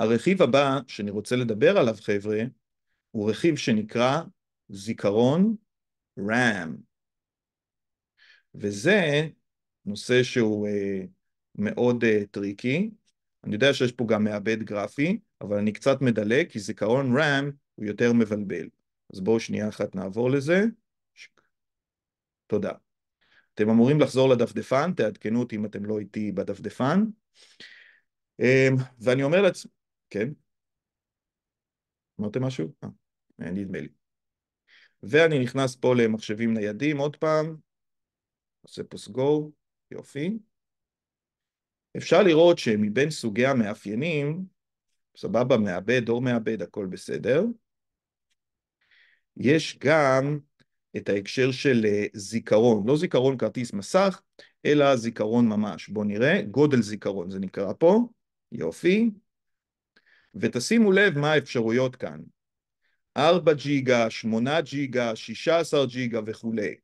הרכיב הבא שאני רוצה לדבר עליו, חבר'ה, הוא רכיב שנקרא זיכרון RAM. וזה נושא שהוא אה, מאוד אה, טריקי. אני יודע שיש פה גם מעבד גרפי, אבל אני קצת מדלג, כי זיכרון RAM הוא יותר מבלבל. אז בואו שנייה אחת נעבור לזה. תודה. אתם אמורים לחזור לדפדפן, תעדכנו אותי אם אתם לא איתי בדפדפן. אמ, ואני אומר לעצמי, כן? אמרתם משהו? אה, נדמה לי. ואני נכנס פה למחשבים ניידים עוד פעם, עושה פה סגור, יופי. אפשר לראות שמבין סוגי המאפיינים, סבבה, מעבד, דור לא מעבד, הכל בסדר. יש גם את ההקשר של אה, זיכרון, לא זיכרון כרטיס מסך, אלא זיכרון ממש. בואו נראה, גודל זיכרון זה נקרא פה, יופי. ותשימו לב מה האפשרויות כאן. 4 ג'יגה, 8 ג'יגה, 16 ג'יגה וכולי.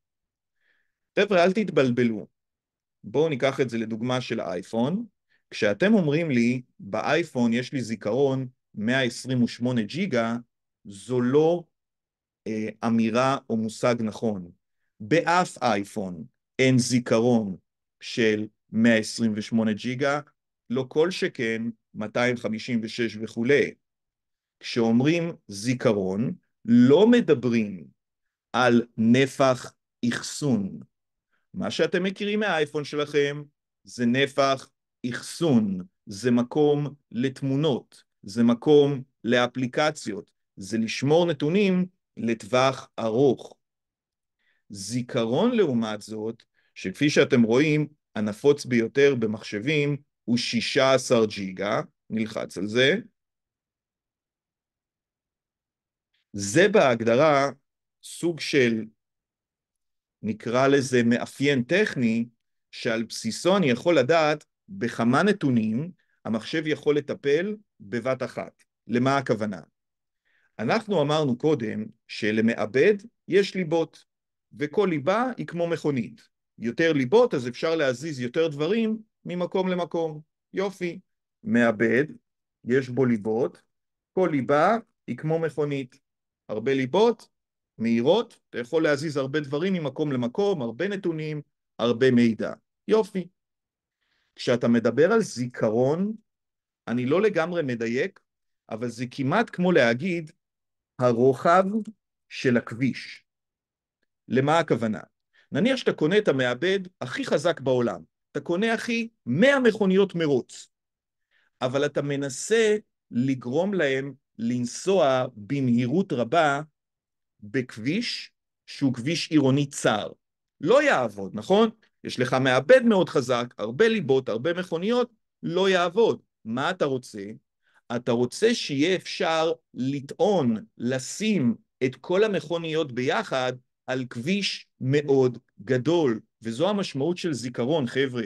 חבר'ה, אל תתבלבלו. בואו ניקח את זה לדוגמה של האייפון. כשאתם אומרים לי, באייפון יש לי זיכרון 128 ג'יגה, זו לא אה, אמירה או מושג נכון. באף אייפון אין זיכרון של 128 ג'יגה, לא כל שכן 256 וכולי. כשאומרים זיכרון, לא מדברים על נפח אחסון. מה שאתם מכירים מהאייפון שלכם זה נפח אחסון, זה מקום לתמונות, זה מקום לאפליקציות, זה לשמור נתונים לטווח ארוך. זיכרון לעומת זאת, שכפי שאתם רואים, הנפוץ ביותר במחשבים הוא 16 ג'יגה, נלחץ על זה. זה בהגדרה סוג של, נקרא לזה מאפיין טכני, שעל בסיסו אני יכול לדעת בכמה נתונים המחשב יכול לטפל בבת אחת. למה הכוונה? אנחנו אמרנו קודם שלמעבד יש ליבות, וכל ליבה היא כמו מכונית. יותר ליבות, אז אפשר להזיז יותר דברים ממקום למקום. יופי. מעבד, יש בו ליבות, כל ליבה היא כמו מכונית. הרבה ליבות, מהירות, אתה יכול להזיז הרבה דברים ממקום למקום, הרבה נתונים, הרבה מידע. יופי. כשאתה מדבר על זיכרון, אני לא לגמרי מדייק, אבל זה כמעט כמו להגיד הרוחב של הכביש. למה הכוונה? נניח שאתה קונה את המעבד הכי חזק בעולם, אתה קונה, הכי 100 מכוניות מרוץ, אבל אתה מנסה לגרום להם לנסוע במהירות רבה בכביש שהוא כביש עירוני צר. לא יעבוד, נכון? יש לך מעבד מאוד חזק, הרבה ליבות, הרבה מכוניות, לא יעבוד. מה אתה רוצה? אתה רוצה שיהיה אפשר לטעון, לשים את כל המכוניות ביחד על כביש מאוד גדול, וזו המשמעות של זיכרון, חבר'ה.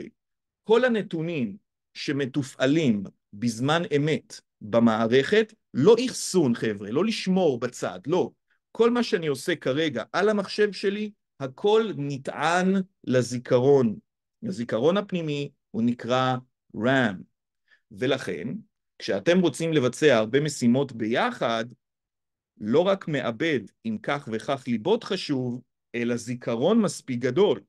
כל הנתונים שמתופעלים בזמן אמת במערכת, לא אחסון, חבר'ה, לא לשמור בצד, לא. כל מה שאני עושה כרגע על המחשב שלי, הכל נטען לזיכרון. הזיכרון הפנימי הוא נקרא RAM. ולכן, כשאתם רוצים לבצע הרבה משימות ביחד, לא רק מאבד אם כך וכך ליבות חשוב, אלא זיכרון מספיק גדול.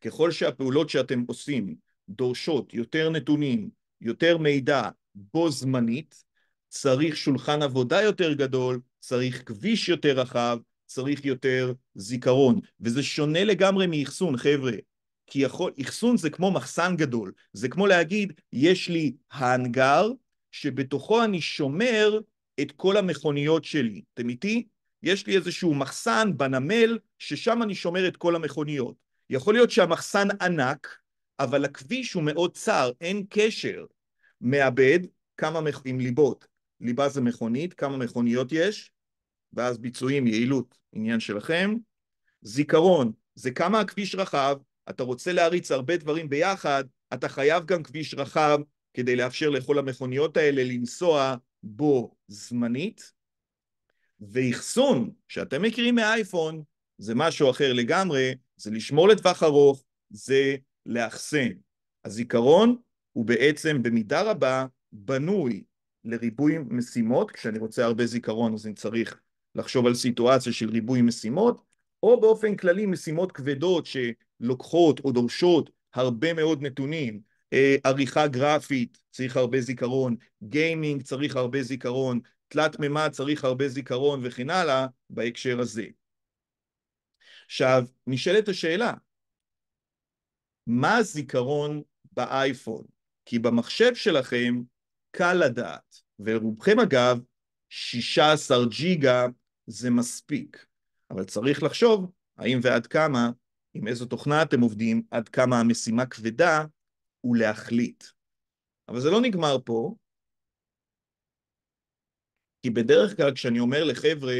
ככל שהפעולות שאתם עושים דורשות יותר נתונים, יותר מידע בו זמנית, צריך שולחן עבודה יותר גדול, צריך כביש יותר רחב, צריך יותר זיכרון. וזה שונה לגמרי מאחסון, חבר'ה. כי יכול, אחסון זה כמו מחסן גדול, זה כמו להגיד, יש לי האנגר שבתוכו אני שומר את כל המכוניות שלי. אתם איתי? יש לי איזשהו מחסן בנמל ששם אני שומר את כל המכוניות. יכול להיות שהמחסן ענק, אבל הכביש הוא מאוד צר, אין קשר. מאבד כמה, מכ... עם ליבות, ליבה זה מכונית, כמה מכוניות יש, ואז ביצועים, יעילות, עניין שלכם. זיכרון, זה כמה הכביש רחב, אתה רוצה להריץ הרבה דברים ביחד, אתה חייב גם כביש רחב כדי לאפשר לכל המכוניות האלה לנסוע בו זמנית. ואחסון, שאתם מכירים מהאייפון, זה משהו אחר לגמרי, זה לשמור לטווח ארוך, זה לאחסן. הזיכרון הוא בעצם במידה רבה בנוי לריבוי משימות, כשאני רוצה הרבה זיכרון אז אני צריך לחשוב על סיטואציה של ריבוי משימות, או באופן כללי משימות כבדות שלוקחות או דורשות הרבה מאוד נתונים, אה, עריכה גרפית צריך הרבה זיכרון, גיימינג צריך הרבה זיכרון, תלת מימד צריך הרבה זיכרון וכן הלאה בהקשר הזה. עכשיו, נשאלת השאלה, מה הזיכרון באייפון? כי במחשב שלכם קל לדעת, ורובכם אגב, 16 ג'יגה זה מספיק. אבל צריך לחשוב האם ועד כמה, עם איזו תוכנה אתם עובדים, עד כמה המשימה כבדה, ולהחליט. אבל זה לא נגמר פה, כי בדרך כלל כשאני אומר לחבר'ה,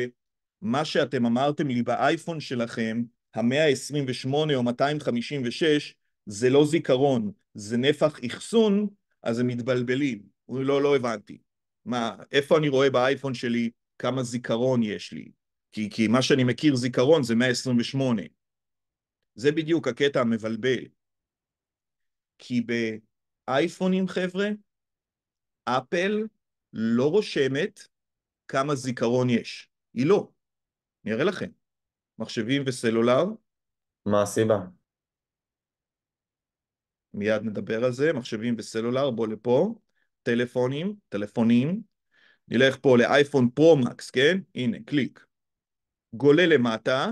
מה שאתם אמרתם לי באייפון שלכם, המאה ה-28 או 256, זה לא זיכרון, זה נפח אחסון, אז הם מתבלבלים. לא, לא הבנתי. מה, איפה אני רואה באייפון שלי כמה זיכרון יש לי? כי, כי מה שאני מכיר זיכרון זה 128. זה בדיוק הקטע המבלבל. כי באייפונים, חבר'ה, אפל לא רושמת כמה זיכרון יש. היא לא. אני אראה לכם. מחשבים וסלולר. מה הסיבה? מיד נדבר על זה, מחשבים וסלולר, בוא לפה, טלפונים, טלפונים, נלך פה לאייפון פרו-מקס, כן? הנה, קליק. גולה למטה,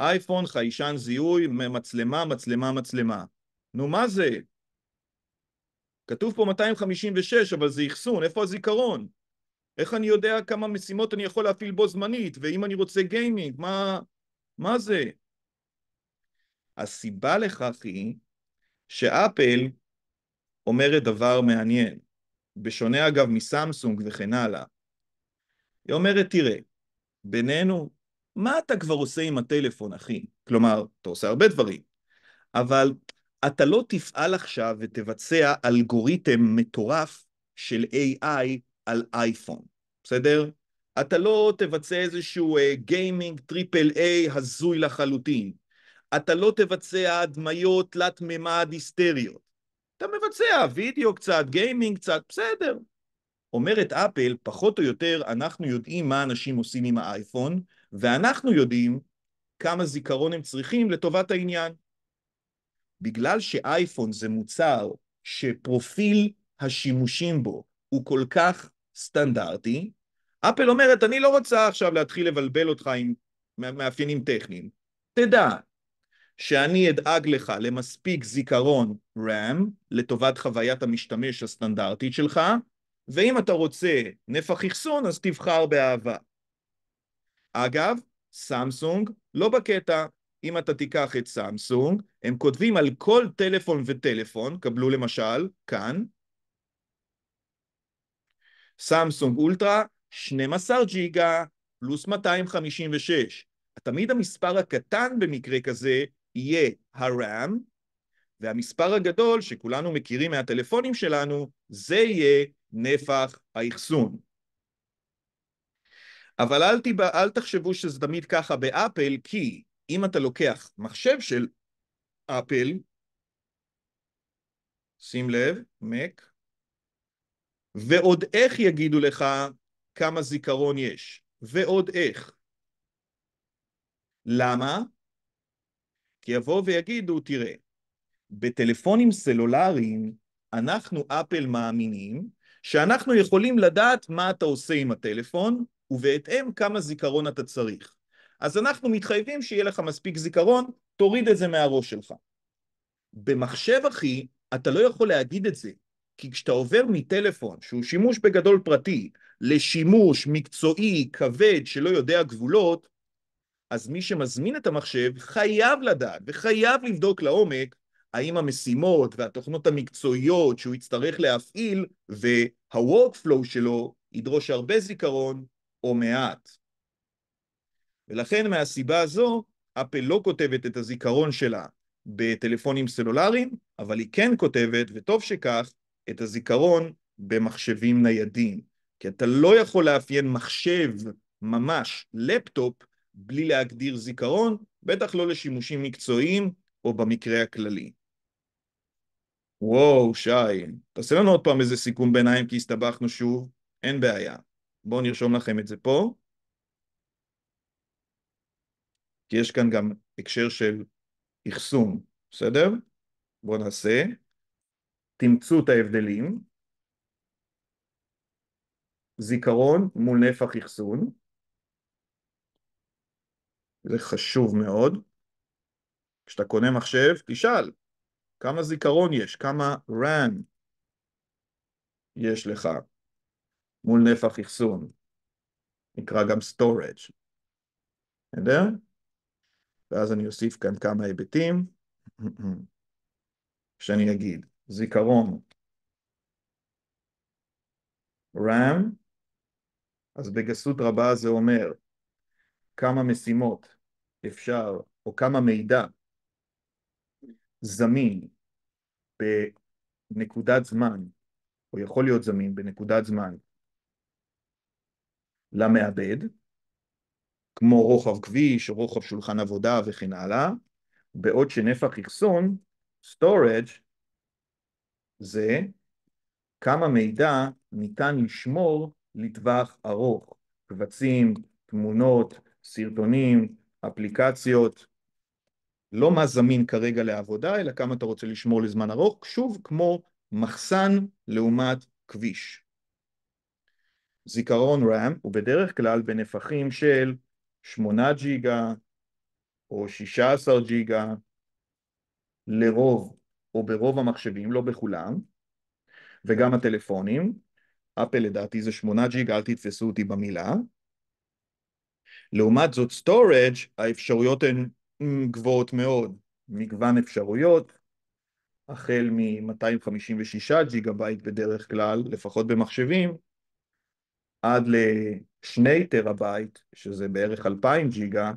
אייפון, חיישן זיהוי, מצלמה, מצלמה, מצלמה. נו, מה זה? כתוב פה 256, אבל זה אחסון, איפה הזיכרון? איך אני יודע כמה משימות אני יכול להפעיל בו זמנית, ואם אני רוצה גיימינג, מה, מה זה? הסיבה לכך היא שאפל אומרת דבר מעניין, בשונה אגב מסמסונג וכן הלאה. היא אומרת, תראה, בינינו, מה אתה כבר עושה עם הטלפון, אחי? כלומר, אתה עושה הרבה דברים, אבל אתה לא תפעל עכשיו ותבצע אלגוריתם מטורף של AI על אייפון, בסדר? אתה לא תבצע איזשהו גיימינג טריפל איי הזוי לחלוטין. אתה לא תבצע הדמיות תלת-ממד היסטריות. אתה מבצע וידאו קצת, גיימינג קצת, בסדר. אומרת אפל, פחות או יותר, אנחנו יודעים מה אנשים עושים עם האייפון, ואנחנו יודעים כמה זיכרון הם צריכים לטובת העניין. בגלל שאייפון זה מוצר שפרופיל השימושים בו הוא כל כך סטנדרטי, אפל אומרת, אני לא רוצה עכשיו להתחיל לבלבל אותך עם מאפיינים טכניים. תדע שאני אדאג לך למספיק זיכרון RAM לטובת חוויית המשתמש הסטנדרטית שלך, ואם אתה רוצה נפח אחסון, אז תבחר באהבה. אגב, סמסונג לא בקטע. אם אתה תיקח את סמסונג, הם כותבים על כל טלפון וטלפון, קבלו למשל, כאן, סמסונג אולטרה, 12 ג'יגה, פלוס 256. תמיד המספר הקטן במקרה כזה יהיה הרם, והמספר הגדול שכולנו מכירים מהטלפונים שלנו, זה יהיה נפח האחסון. אבל אל, תיבה, אל תחשבו שזה תמיד ככה באפל, כי אם אתה לוקח מחשב של אפל, שים לב, Mac, ועוד איך יגידו לך כמה זיכרון יש, ועוד איך. למה? כי יבואו ויגידו, תראה, בטלפונים סלולריים אנחנו אפל מאמינים שאנחנו יכולים לדעת מה אתה עושה עם הטלפון ובהתאם כמה זיכרון אתה צריך. אז אנחנו מתחייבים שיהיה לך מספיק זיכרון, תוריד את זה מהראש שלך. במחשב, אחי, אתה לא יכול להגיד את זה, כי כשאתה עובר מטלפון, שהוא שימוש בגדול פרטי, לשימוש מקצועי, כבד, שלא יודע גבולות, אז מי שמזמין את המחשב חייב לדעת וחייב לבדוק לעומק האם המשימות והתוכנות המקצועיות שהוא יצטרך להפעיל וה-workflow שלו ידרוש הרבה זיכרון או מעט. ולכן מהסיבה הזו, אפל לא כותבת את הזיכרון שלה בטלפונים סלולריים, אבל היא כן כותבת, וטוב שכך, את הזיכרון במחשבים ניידים. כי אתה לא יכול לאפיין מחשב ממש, לפטופ, בלי להגדיר זיכרון, בטח לא לשימושים מקצועיים או במקרה הכללי. וואו, שי, תעשה לנו עוד פעם איזה סיכום ביניים כי הסתבכנו שוב, אין בעיה. בואו נרשום לכם את זה פה. כי יש כאן גם הקשר של אחסום, בסדר? בואו נעשה. תמצו את ההבדלים. זיכרון מול נפח אחסון. זה חשוב מאוד. כשאתה קונה מחשב, תשאל, כמה זיכרון יש, כמה RAM יש לך מול נפח אחסון, נקרא גם storage, בסדר? ואז אני אוסיף כאן כמה היבטים שאני אגיד, זיכרון RAM, אז בגסות רבה זה אומר כמה משימות אפשר, או כמה מידע זמין בנקודת זמן, או יכול להיות זמין בנקודת זמן למעבד, כמו רוחב כביש או רוחב שולחן עבודה וכן הלאה, בעוד שנפח אחסון, storage, זה כמה מידע ניתן לשמור לטווח ארוך, קבצים, תמונות, סרטונים, אפליקציות, לא מה זמין כרגע לעבודה, אלא כמה אתה רוצה לשמור לזמן ארוך, שוב כמו מחסן לעומת כביש. זיכרון RAM הוא בדרך כלל בנפחים של 8 ג'יגה או 16 ג'יגה לרוב או ברוב המחשבים, לא בכולם, וגם הטלפונים, אפל לדעתי זה 8 ג'יגה, אל תתפסו אותי במילה. לעומת זאת, storage, האפשרויות הן גבוהות מאוד, מגוון אפשרויות, החל מ-256 ג'יגה בייט בדרך כלל, לפחות במחשבים, עד ל-2 טראבייט, שזה בערך 2,000 ג'יגה,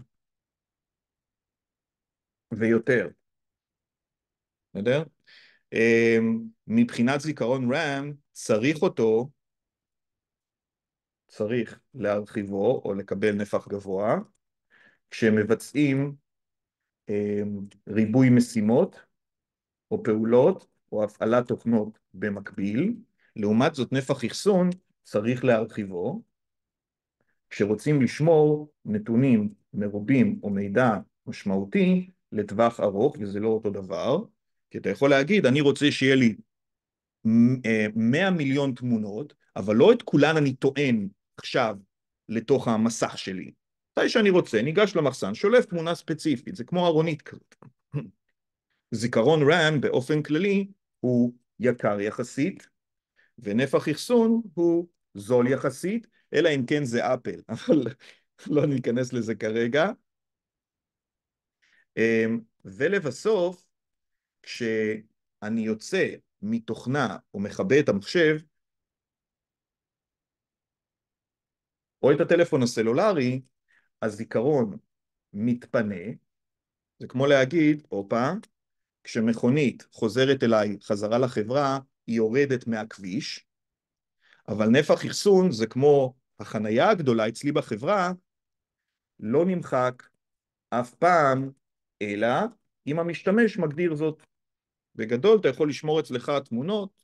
ויותר. בסדר? אמ, מבחינת זיכרון RAM, צריך אותו, צריך להרחיבו או לקבל נפח גבוה, כשמבצעים אמ, ריבוי משימות או פעולות או הפעלת תוכנות במקביל, לעומת זאת נפח אחסון צריך להרחיבו. כשרוצים לשמור נתונים מרובים או מידע משמעותי לטווח ארוך, וזה לא אותו דבר, כי אתה יכול להגיד, אני רוצה שיהיה לי 100 אה, מיליון תמונות, אבל לא את כולן אני טוען עכשיו לתוך המסך שלי, מתי שאני רוצה, ניגש למחסן, שולף תמונה ספציפית, זה כמו ארונית כזאת. זיכרון RAM באופן כללי הוא יקר יחסית, ונפח אחסון הוא זול יחסית, אלא אם כן זה אפל, אבל לא ניכנס לזה כרגע. אמ, ולבסוף, כשאני יוצא מתוכנה ומכבה את המחשב, או את הטלפון הסלולרי, הזיכרון מתפנה, זה כמו להגיד, הופה, כשמכונית חוזרת אליי חזרה לחברה, היא יורדת מהכביש, אבל נפח אחסון זה כמו החנייה הגדולה אצלי בחברה, לא נמחק אף פעם, אלא אם המשתמש מגדיר זאת. בגדול אתה יכול לשמור אצלך תמונות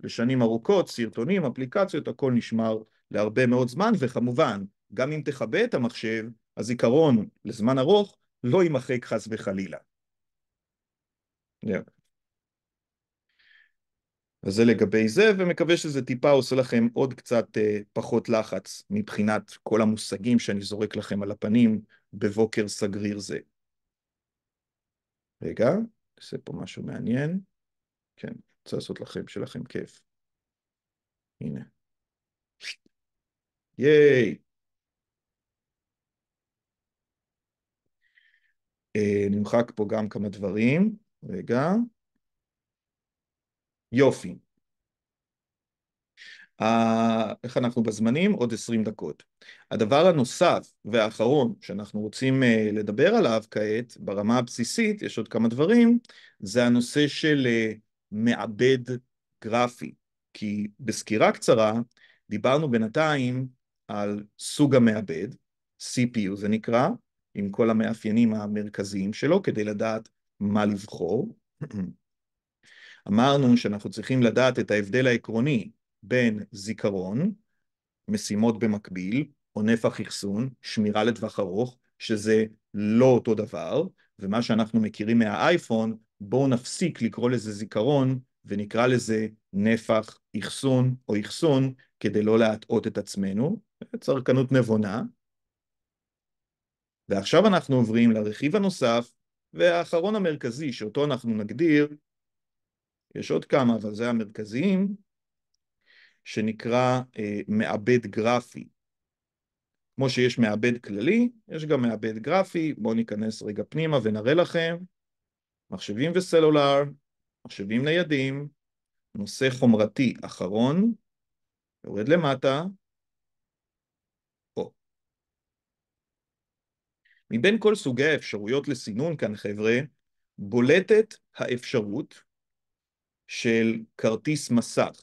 לשנים ארוכות, סרטונים, אפליקציות, הכל נשמר להרבה מאוד זמן, וכמובן, גם אם תכבה את המחשב, הזיכרון לזמן ארוך לא יימחק חס וחלילה. Yeah. אז זה לגבי זה, ומקווה שזה טיפה עושה לכם עוד קצת uh, פחות לחץ מבחינת כל המושגים שאני זורק לכם על הפנים בבוקר סגריר זה. רגע, נעשה פה משהו מעניין. כן, רוצה לעשות לכם, שלכם כיף. הנה. ייי! אה, נמחק פה גם כמה דברים, רגע. יופי. Uh, איך אנחנו בזמנים? עוד 20 דקות. הדבר הנוסף והאחרון שאנחנו רוצים uh, לדבר עליו כעת, ברמה הבסיסית, יש עוד כמה דברים, זה הנושא של uh, מעבד גרפי. כי בסקירה קצרה, דיברנו בינתיים על סוג המעבד, CPU זה נקרא, עם כל המאפיינים המרכזיים שלו כדי לדעת מה לבחור. אמרנו שאנחנו צריכים לדעת את ההבדל העקרוני בין זיכרון, משימות במקביל, או נפח אחסון, שמירה לטווח ארוך, שזה לא אותו דבר, ומה שאנחנו מכירים מהאייפון, בואו נפסיק לקרוא לזה זיכרון ונקרא לזה נפח אחסון או אחסון כדי לא להטעות את עצמנו, צרכנות נבונה, ועכשיו אנחנו עוברים לרכיב הנוסף והאחרון המרכזי שאותו אנחנו נגדיר, יש עוד כמה אבל זה המרכזיים, שנקרא אה, מעבד גרפי. כמו שיש מעבד כללי, יש גם מעבד גרפי, בואו ניכנס רגע פנימה ונראה לכם. מחשבים וסלולר, מחשבים ניידים, נושא חומרתי אחרון, יורד למטה, מבין כל סוגי האפשרויות לסינון כאן, חבר'ה, בולטת האפשרות של כרטיס מסך.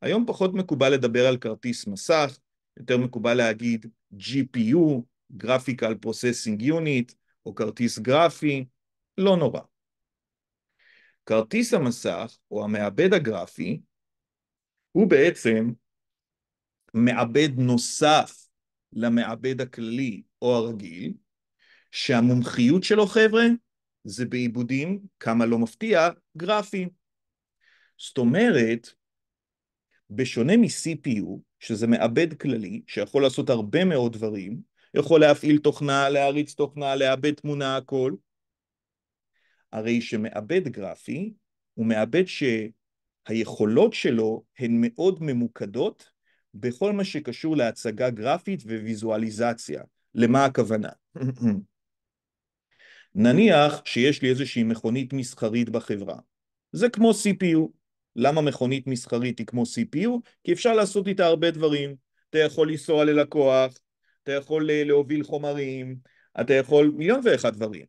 היום פחות מקובל לדבר על כרטיס מסך, יותר מקובל להגיד GPU, Graphical Processing Unit, או כרטיס גרפי, לא נורא. כרטיס המסך, או המעבד הגרפי, הוא בעצם מעבד נוסף למעבד הכללי או הרגיל, שהמומחיות שלו, חבר'ה, זה בעיבודים, כמה לא מפתיע, גרפיים. זאת אומרת, בשונה מ-CPU, שזה מעבד כללי, שיכול לעשות הרבה מאוד דברים, יכול להפעיל תוכנה, להריץ תוכנה, לעבד תמונה, הכל, הרי שמעבד גרפי הוא מעבד שהיכולות שלו הן מאוד ממוקדות בכל מה שקשור להצגה גרפית וויזואליזציה. למה הכוונה? נניח שיש לי איזושהי מכונית מסחרית בחברה. זה כמו CPU. למה מכונית מסחרית היא כמו CPU? כי אפשר לעשות איתה הרבה דברים. אתה יכול לנסוע ללקוח, אתה יכול אה, להוביל חומרים, אתה יכול מיליון ואחד דברים.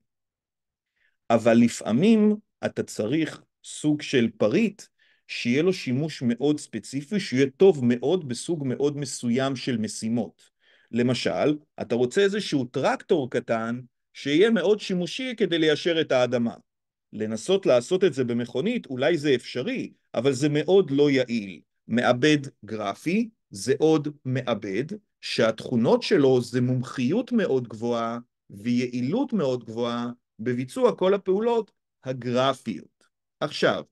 אבל לפעמים אתה צריך סוג של פריט שיהיה לו שימוש מאוד ספציפי, שיהיה טוב מאוד בסוג מאוד מסוים של משימות. למשל, אתה רוצה איזשהו טרקטור קטן שיהיה מאוד שימושי כדי ליישר את האדמה. לנסות לעשות את זה במכונית, אולי זה אפשרי, אבל זה מאוד לא יעיל. מעבד גרפי זה עוד מעבד, שהתכונות שלו זה מומחיות מאוד גבוהה ויעילות מאוד גבוהה בביצוע כל הפעולות הגרפיות. עכשיו,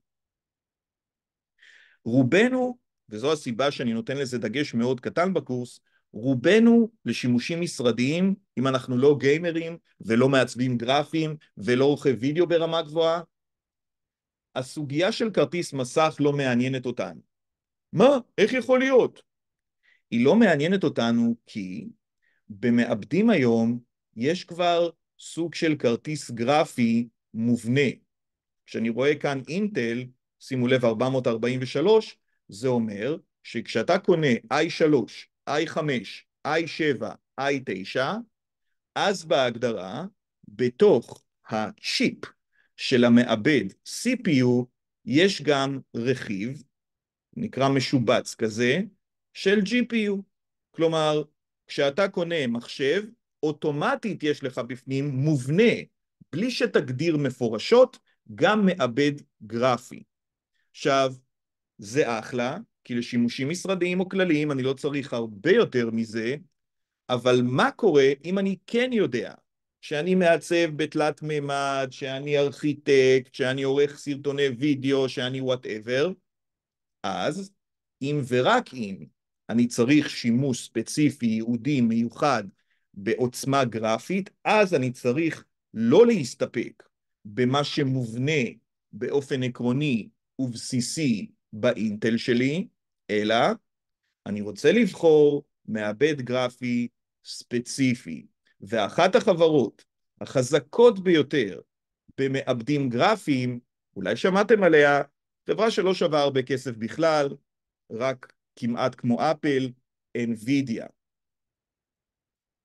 רובנו, וזו הסיבה שאני נותן לזה דגש מאוד קטן בקורס, רובנו לשימושים משרדיים, אם אנחנו לא גיימרים ולא מעצבים גרפים ולא עורכי וידאו ברמה גבוהה, הסוגיה של כרטיס מסך לא מעניינת אותנו. מה? איך יכול להיות? היא לא מעניינת אותנו כי במעבדים היום יש כבר סוג של כרטיס גרפי מובנה. כשאני רואה כאן אינטל, שימו לב 443, זה אומר שכשאתה קונה i3 i5, i7, i9, אז בהגדרה, בתוך הצ'יפ של המעבד CPU, יש גם רכיב, נקרא משובץ כזה, של GPU. כלומר, כשאתה קונה מחשב, אוטומטית יש לך בפנים מובנה, בלי שתגדיר מפורשות, גם מעבד גרפי. עכשיו, זה אחלה, כי לשימושים משרדיים או כלליים אני לא צריך הרבה יותר מזה, אבל מה קורה אם אני כן יודע שאני מעצב בתלת מימד, שאני ארכיטקט, שאני עורך סרטוני וידאו, שאני וואטאבר, אז אם ורק אם אני צריך שימוש ספציפי, ייעודי, מיוחד, בעוצמה גרפית, אז אני צריך לא להסתפק במה שמובנה באופן עקרוני ובסיסי באינטל שלי, אלא אני רוצה לבחור מעבד גרפי ספציפי. ואחת החברות החזקות ביותר במעבדים גרפיים, אולי שמעתם עליה, חברה שלא שווה הרבה כסף בכלל, רק כמעט כמו אפל, NVIDIA.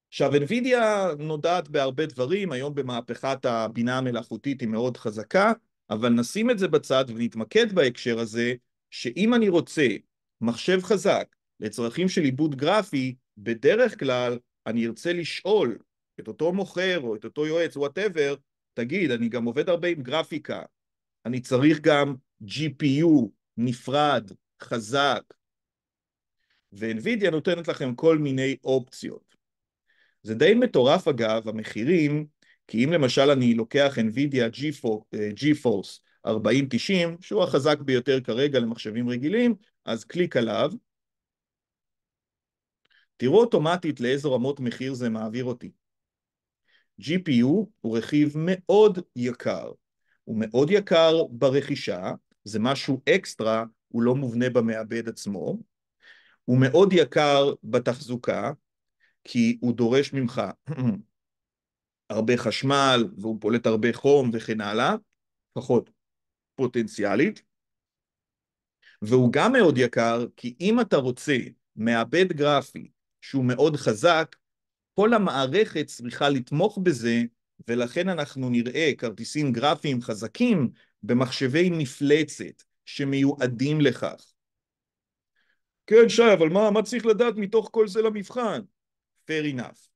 עכשיו, NVIDIA נודעת בהרבה דברים, היום במהפכת הבינה המלאכותית היא מאוד חזקה, אבל נשים את זה בצד ונתמקד בהקשר הזה שאם אני רוצה מחשב חזק לצרכים של עיבוד גרפי, בדרך כלל אני ארצה לשאול את אותו מוכר או את אותו יועץ, וואטאבר, תגיד, אני גם עובד הרבה עם גרפיקה, אני צריך גם GPU נפרד, חזק, ו-NVIDIA נותנת לכם כל מיני אופציות. זה די מטורף אגב, המחירים, כי אם למשל אני לוקח NVIDIA GeForce, אה, 4090, שהוא החזק ביותר כרגע למחשבים רגילים, אז קליק עליו. תראו אוטומטית לאיזו רמות מחיר זה מעביר אותי. GPU הוא רכיב מאוד יקר. הוא מאוד יקר ברכישה, זה משהו אקסטרה, הוא לא מובנה במעבד עצמו. הוא מאוד יקר בתחזוקה, כי הוא דורש ממך הרבה חשמל, והוא פולט הרבה חום וכן הלאה, פחות. פוטנציאלית, והוא גם מאוד יקר, כי אם אתה רוצה מעבד גרפי שהוא מאוד חזק, כל המערכת צריכה לתמוך בזה, ולכן אנחנו נראה כרטיסים גרפיים חזקים במחשבי מפלצת שמיועדים לכך. כן, שי, אבל מה, מה צריך לדעת מתוך כל זה למבחן? Fair enough.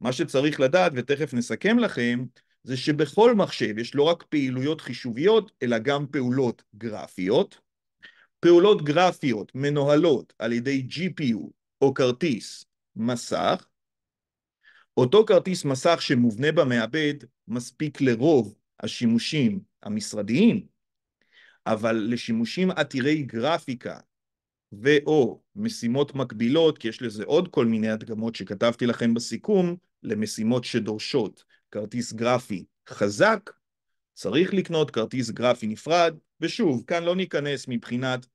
מה שצריך לדעת, ותכף נסכם לכם, זה שבכל מחשב יש לא רק פעילויות חישוביות, אלא גם פעולות גרפיות. פעולות גרפיות מנוהלות על ידי GPU או כרטיס מסך. אותו כרטיס מסך שמובנה במעבד מספיק לרוב השימושים המשרדיים, אבל לשימושים עתירי גרפיקה ו/או משימות מקבילות, כי יש לזה עוד כל מיני הדגמות שכתבתי לכם בסיכום, למשימות שדורשות כרטיס גרפי חזק, צריך לקנות כרטיס גרפי נפרד, ושוב, כאן לא ניכנס מבחינת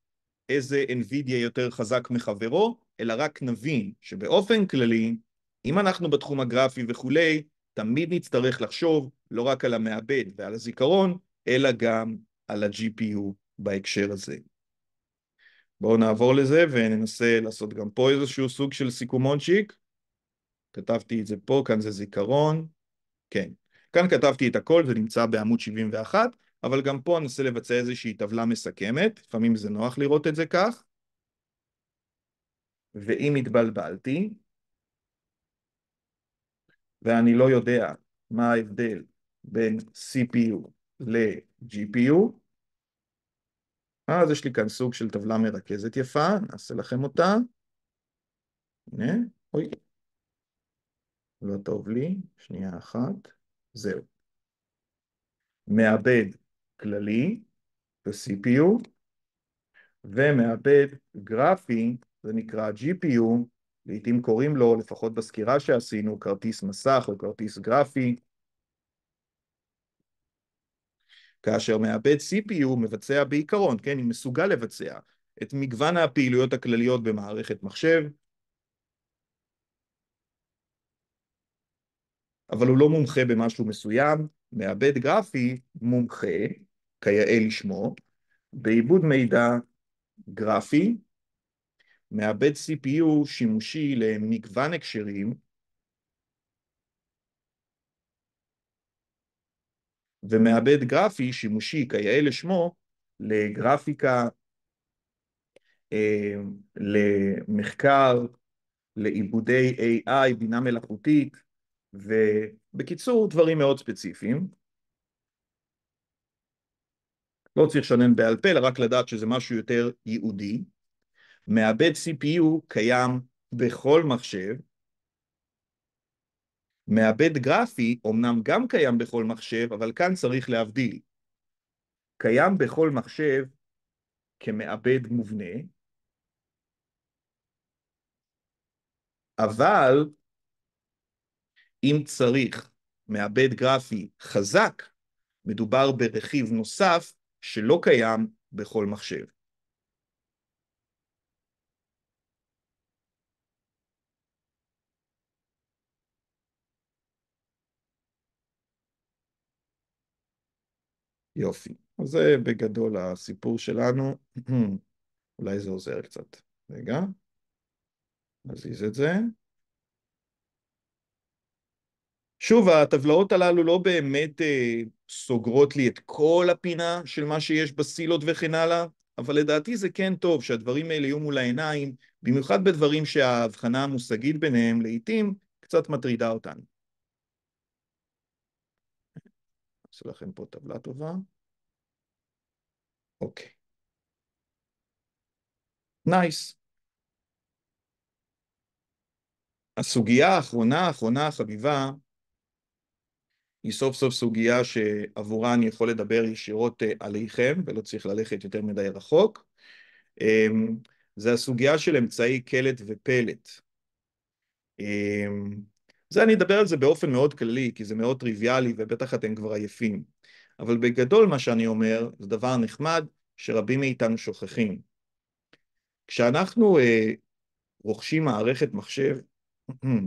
איזה NVIDIA יותר חזק מחברו, אלא רק נבין שבאופן כללי, אם אנחנו בתחום הגרפי וכולי, תמיד נצטרך לחשוב לא רק על המעבד ועל הזיכרון, אלא גם על ה-GPU בהקשר הזה. בואו נעבור לזה וננסה לעשות גם פה איזשהו סוג של סיכומונצ'יק. כתבתי את זה פה, כאן זה זיכרון. כן. כאן כתבתי את הכל, זה נמצא בעמוד 71, אבל גם פה אני אנסה לבצע איזושהי טבלה מסכמת, לפעמים זה נוח לראות את זה כך. ואם התבלבלתי, ואני לא יודע מה ההבדל בין CPU ל-GPU, אז יש לי כאן סוג של טבלה מרכזת יפה, נעשה לכם אותה. הנה, אוי, לא טוב לי, שנייה אחת, זהו. מעבד כללי, ו CPU, ומעבד גרפי, זה נקרא GPU, לעיתים קוראים לו, לפחות בסקירה שעשינו, כרטיס מסך או כרטיס גרפי. כאשר מעבד CPU מבצע בעיקרון, כן, אם מסוגל לבצע את מגוון הפעילויות הכלליות במערכת מחשב, אבל הוא לא מומחה במשהו מסוים, מעבד גרפי מומחה, כיאה לשמו, בעיבוד מידע גרפי, מעבד CPU שימושי למגוון הקשרים, ומעבד גרפי שימושי כיאה לשמו לגרפיקה, אה, למחקר, לעיבודי AI, בינה מלאכותית, ובקיצור, דברים מאוד ספציפיים. לא צריך לשנן בעל פה, אלא רק לדעת שזה משהו יותר ייעודי. מעבד CPU קיים בכל מחשב. מעבד גרפי אומנם גם קיים בכל מחשב, אבל כאן צריך להבדיל. קיים בכל מחשב כמעבד מובנה, אבל אם צריך מעבד גרפי חזק, מדובר ברכיב נוסף שלא קיים בכל מחשב. יופי. אז זה בגדול הסיפור שלנו. אולי זה עוזר קצת. רגע, נזיז את זה. שוב, הטבלאות הללו לא באמת אה, סוגרות לי את כל הפינה של מה שיש בסילות וכן הלאה, אבל לדעתי זה כן טוב שהדברים האלה יהיו מול העיניים, במיוחד בדברים שההבחנה המושגית ביניהם לעיתים קצת מטרידה אותנו. אעשה לכם פה טבלה טובה. אוקיי. נייס. הסוגיה האחרונה, האחרונה, החביבה, היא סוף סוף סוגיה שעבורה אני יכול לדבר ישירות אה, עליכם, ולא צריך ללכת יותר מדי רחוק. אמ, זה הסוגיה של אמצעי קלט ופלט. אמ, זה, אני אדבר על זה באופן מאוד כללי, כי זה מאוד טריוויאלי, ובטח אתם כבר עייפים. אבל בגדול מה שאני אומר, זה דבר נחמד שרבים מאיתנו שוכחים. כשאנחנו אה, רוכשים מערכת מחשב,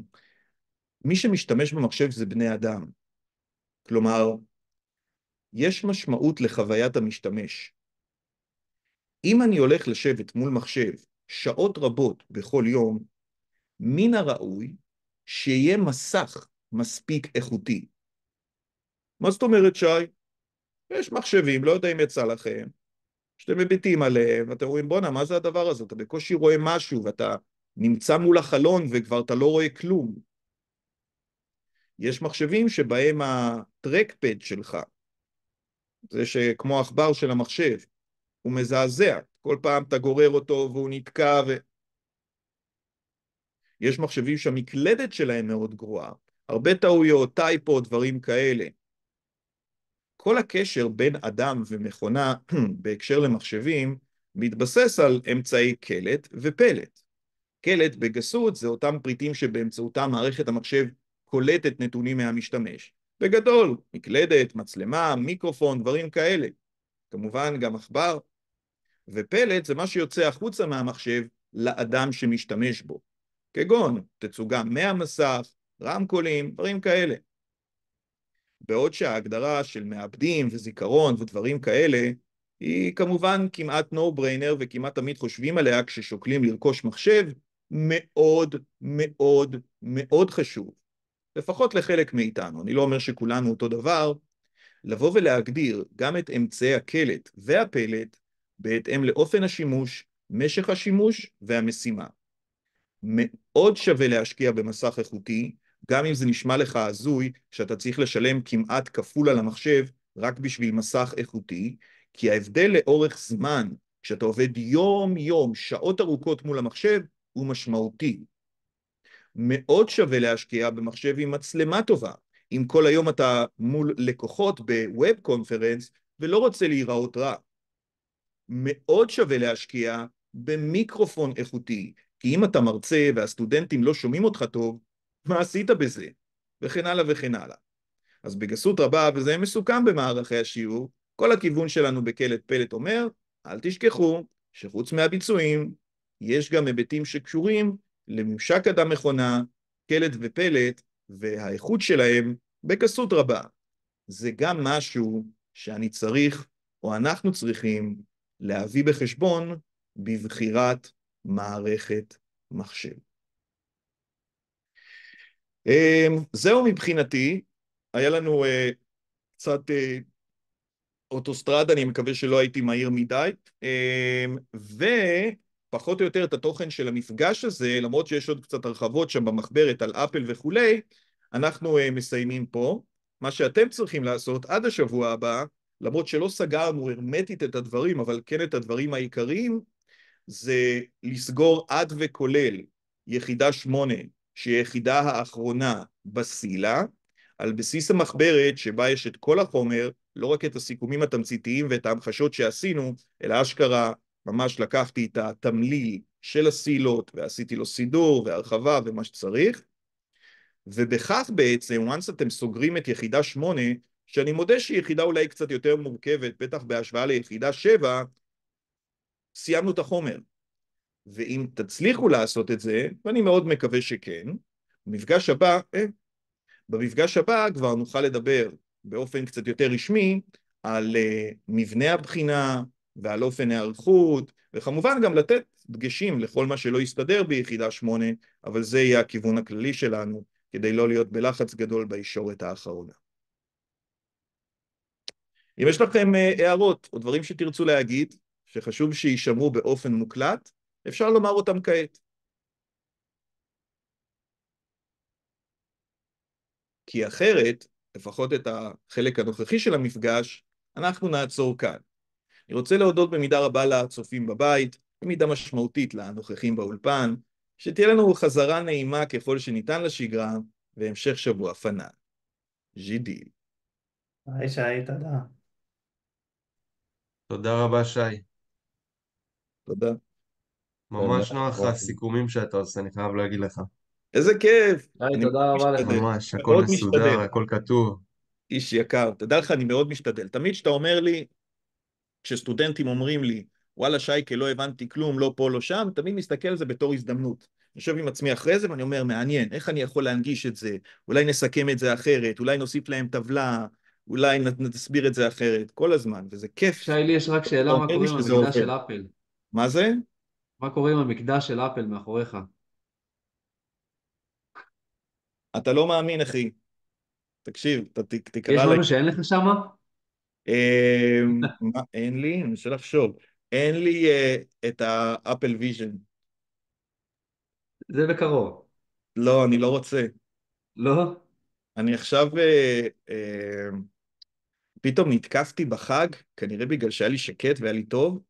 מי שמשתמש במחשב זה בני אדם. כלומר, יש משמעות לחוויית המשתמש. אם אני הולך לשבת מול מחשב שעות רבות בכל יום, מן הראוי שיהיה מסך מספיק איכותי. מה זאת אומרת, שי? יש מחשבים, לא יודע אם יצא לכם, שאתם מביטים עליהם, ואתם רואים, בואנה, מה זה הדבר הזה? אתה בקושי רואה משהו, ואתה נמצא מול החלון וכבר אתה לא רואה כלום. יש מחשבים שבהם הטרקפד שלך, זה שכמו עכבר של המחשב, הוא מזעזע, כל פעם אתה גורר אותו והוא נתקע ו... יש מחשבים שהמקלדת שלהם מאוד גרועה, הרבה טעויות, טייפו, דברים כאלה. כל הקשר בין אדם ומכונה בהקשר למחשבים מתבסס על אמצעי קלט ופלט. קלט בגסות זה אותם פריטים שבאמצעותם מערכת המחשב קולטת נתונים מהמשתמש. בגדול, מקלדת, מצלמה, מיקרופון, דברים כאלה. כמובן גם עכבר. ופלט זה מה שיוצא החוצה מהמחשב לאדם שמשתמש בו, כגון תצוגה מהמסך, רמקולים, דברים כאלה. בעוד שההגדרה של מעבדים וזיכרון ודברים כאלה היא כמובן כמעט no brainer וכמעט תמיד חושבים עליה כששוקלים לרכוש מחשב, מאוד מאוד מאוד חשוב. לפחות לחלק מאיתנו, אני לא אומר שכולנו אותו דבר, לבוא ולהגדיר גם את אמצעי הקלט והפלט בהתאם לאופן השימוש, משך השימוש והמשימה. מאוד שווה להשקיע במסך איכותי, גם אם זה נשמע לך הזוי שאתה צריך לשלם כמעט כפול על המחשב רק בשביל מסך איכותי, כי ההבדל לאורך זמן, כשאתה עובד יום-יום, שעות ארוכות מול המחשב, הוא משמעותי. מאוד שווה להשקיע במחשב עם מצלמה טובה. אם כל היום אתה מול לקוחות בווב קונפרנס ולא רוצה להיראות רע. מאוד שווה להשקיע במיקרופון איכותי, כי אם אתה מרצה והסטודנטים לא שומעים אותך טוב, מה עשית בזה? וכן הלאה וכן הלאה. אז בגסות רבה, וזה מסוכם במערכי השיעור, כל הכיוון שלנו בקלט פלט אומר, אל תשכחו שחוץ מהביצועים, יש גם היבטים שקשורים לממשק אדם מכונה, קלט ופלט, והאיכות שלהם בכסות רבה. זה גם משהו שאני צריך, או אנחנו צריכים, להביא בחשבון בבחירת מערכת מחשב. אמ, זהו מבחינתי, היה לנו uh, קצת uh, אוטוסטרדה, אני מקווה שלא הייתי מהיר מדי, um, ו... פחות או יותר את התוכן של המפגש הזה, למרות שיש עוד קצת הרחבות שם במחברת על אפל וכולי, אנחנו אה, מסיימים פה. מה שאתם צריכים לעשות עד השבוע הבא, למרות שלא סגרנו הרמטית את הדברים, אבל כן את הדברים העיקריים, זה לסגור עד וכולל יחידה שמונה, שהיא היחידה האחרונה בסיל"ה, על בסיס המחברת שבה יש את כל החומר, לא רק את הסיכומים התמציתיים ואת ההמחשות שעשינו, אלא אשכרה ממש לקחתי את התמליל של הסילות ועשיתי לו סידור והרחבה ומה שצריך, ובכך בעצם, once אתם סוגרים את יחידה 8, שאני מודה שהיא יחידה אולי קצת יותר מורכבת, בטח בהשוואה ליחידה 7, סיימנו את החומר. ואם תצליחו לעשות את זה, ואני מאוד מקווה שכן, במפגש הבא, אה, במפגש הבא כבר נוכל לדבר באופן קצת יותר רשמי על אה, מבנה הבחינה, ועל אופן היערכות, וכמובן גם לתת דגשים לכל מה שלא יסתדר ביחידה שמונה, אבל זה יהיה הכיוון הכללי שלנו, כדי לא להיות בלחץ גדול בישורת האחרונה. אם יש לכם אה, הערות או דברים שתרצו להגיד, שחשוב שיישמעו באופן מוקלט, אפשר לומר אותם כעת. כי אחרת, לפחות את החלק הנוכחי של המפגש, אנחנו נעצור כאן. אני רוצה להודות במידה רבה לצופים בבית, במידה משמעותית לנוכחים באולפן, שתהיה לנו חזרה נעימה ככל שניתן לשגרה, והמשך שבוע פנן. ז'ידיל. היי שי, תודה. תודה רבה שי. תודה. ממש נוח לך הסיכומים שאתה עושה, אני חייב להגיד לך. איזה כיף. היי, תודה רבה לך. ממש, הכל מסודר, הכל כתוב. איש יקר, תדע לך, אני מאוד משתדל. תמיד כשאתה אומר לי, כשסטודנטים אומרים לי, וואלה שייקה, לא הבנתי כלום, לא פה, לא שם, תמיד מסתכל על זה בתור הזדמנות. אני יושב עם עצמי אחרי זה ואני אומר, מעניין, איך אני יכול להנגיש את זה? אולי נסכם את זה אחרת, אולי נוסיף להם טבלה, אולי נסביר את זה אחרת, כל הזמן, וזה כיף. שי, לי יש רק שאלה, מה קורה עם המקדש של אפל? מה זה? מה קורה עם המקדש של אפל מאחוריך? אתה לא מאמין, אחי. תקשיב, ת, תקרא... יש משהו שאין לך שמה? אמ, אין לי, אני מנסה לחשוב, אין לי אה, את האפל ויז'ן. זה בקרוב. לא, אני לא רוצה. לא? אני עכשיו, אה, אמ, פתאום נתקפתי בחג, כנראה בגלל שהיה לי שקט והיה לי טוב,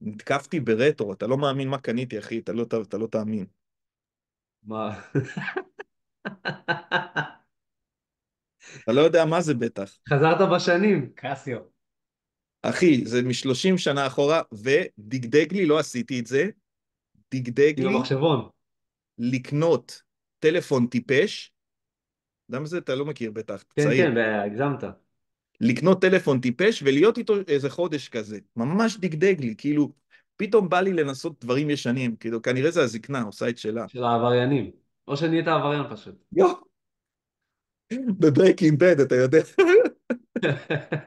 נתקפתי ברטרו, אתה לא מאמין מה קניתי, אחי, אתה לא, אתה לא תאמין. מה? אתה לא יודע מה זה בטח. חזרת בשנים, קסיו. אחי, זה משלושים שנה אחורה, ודגדג לי, לא עשיתי את זה, דגדג לי... במחשבון. לקנות טלפון טיפש, אתה מה זה? אתה לא מכיר בטח, כן, צעיר. כן, כן, הגזמת. לקנות טלפון טיפש ולהיות איתו איזה חודש כזה. ממש דגדג לי, כאילו, פתאום בא לי לנסות דברים ישנים, כאילו, כנראה זה הזקנה, עושה את שלה. של העבריינים. או שנהיית עבריין פשוט. יואו! The Breaking Bad, אתה יודע.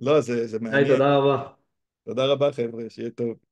לא, זה מעניין. היי, תודה רבה. תודה רבה, חבר'ה, שיהיה טוב.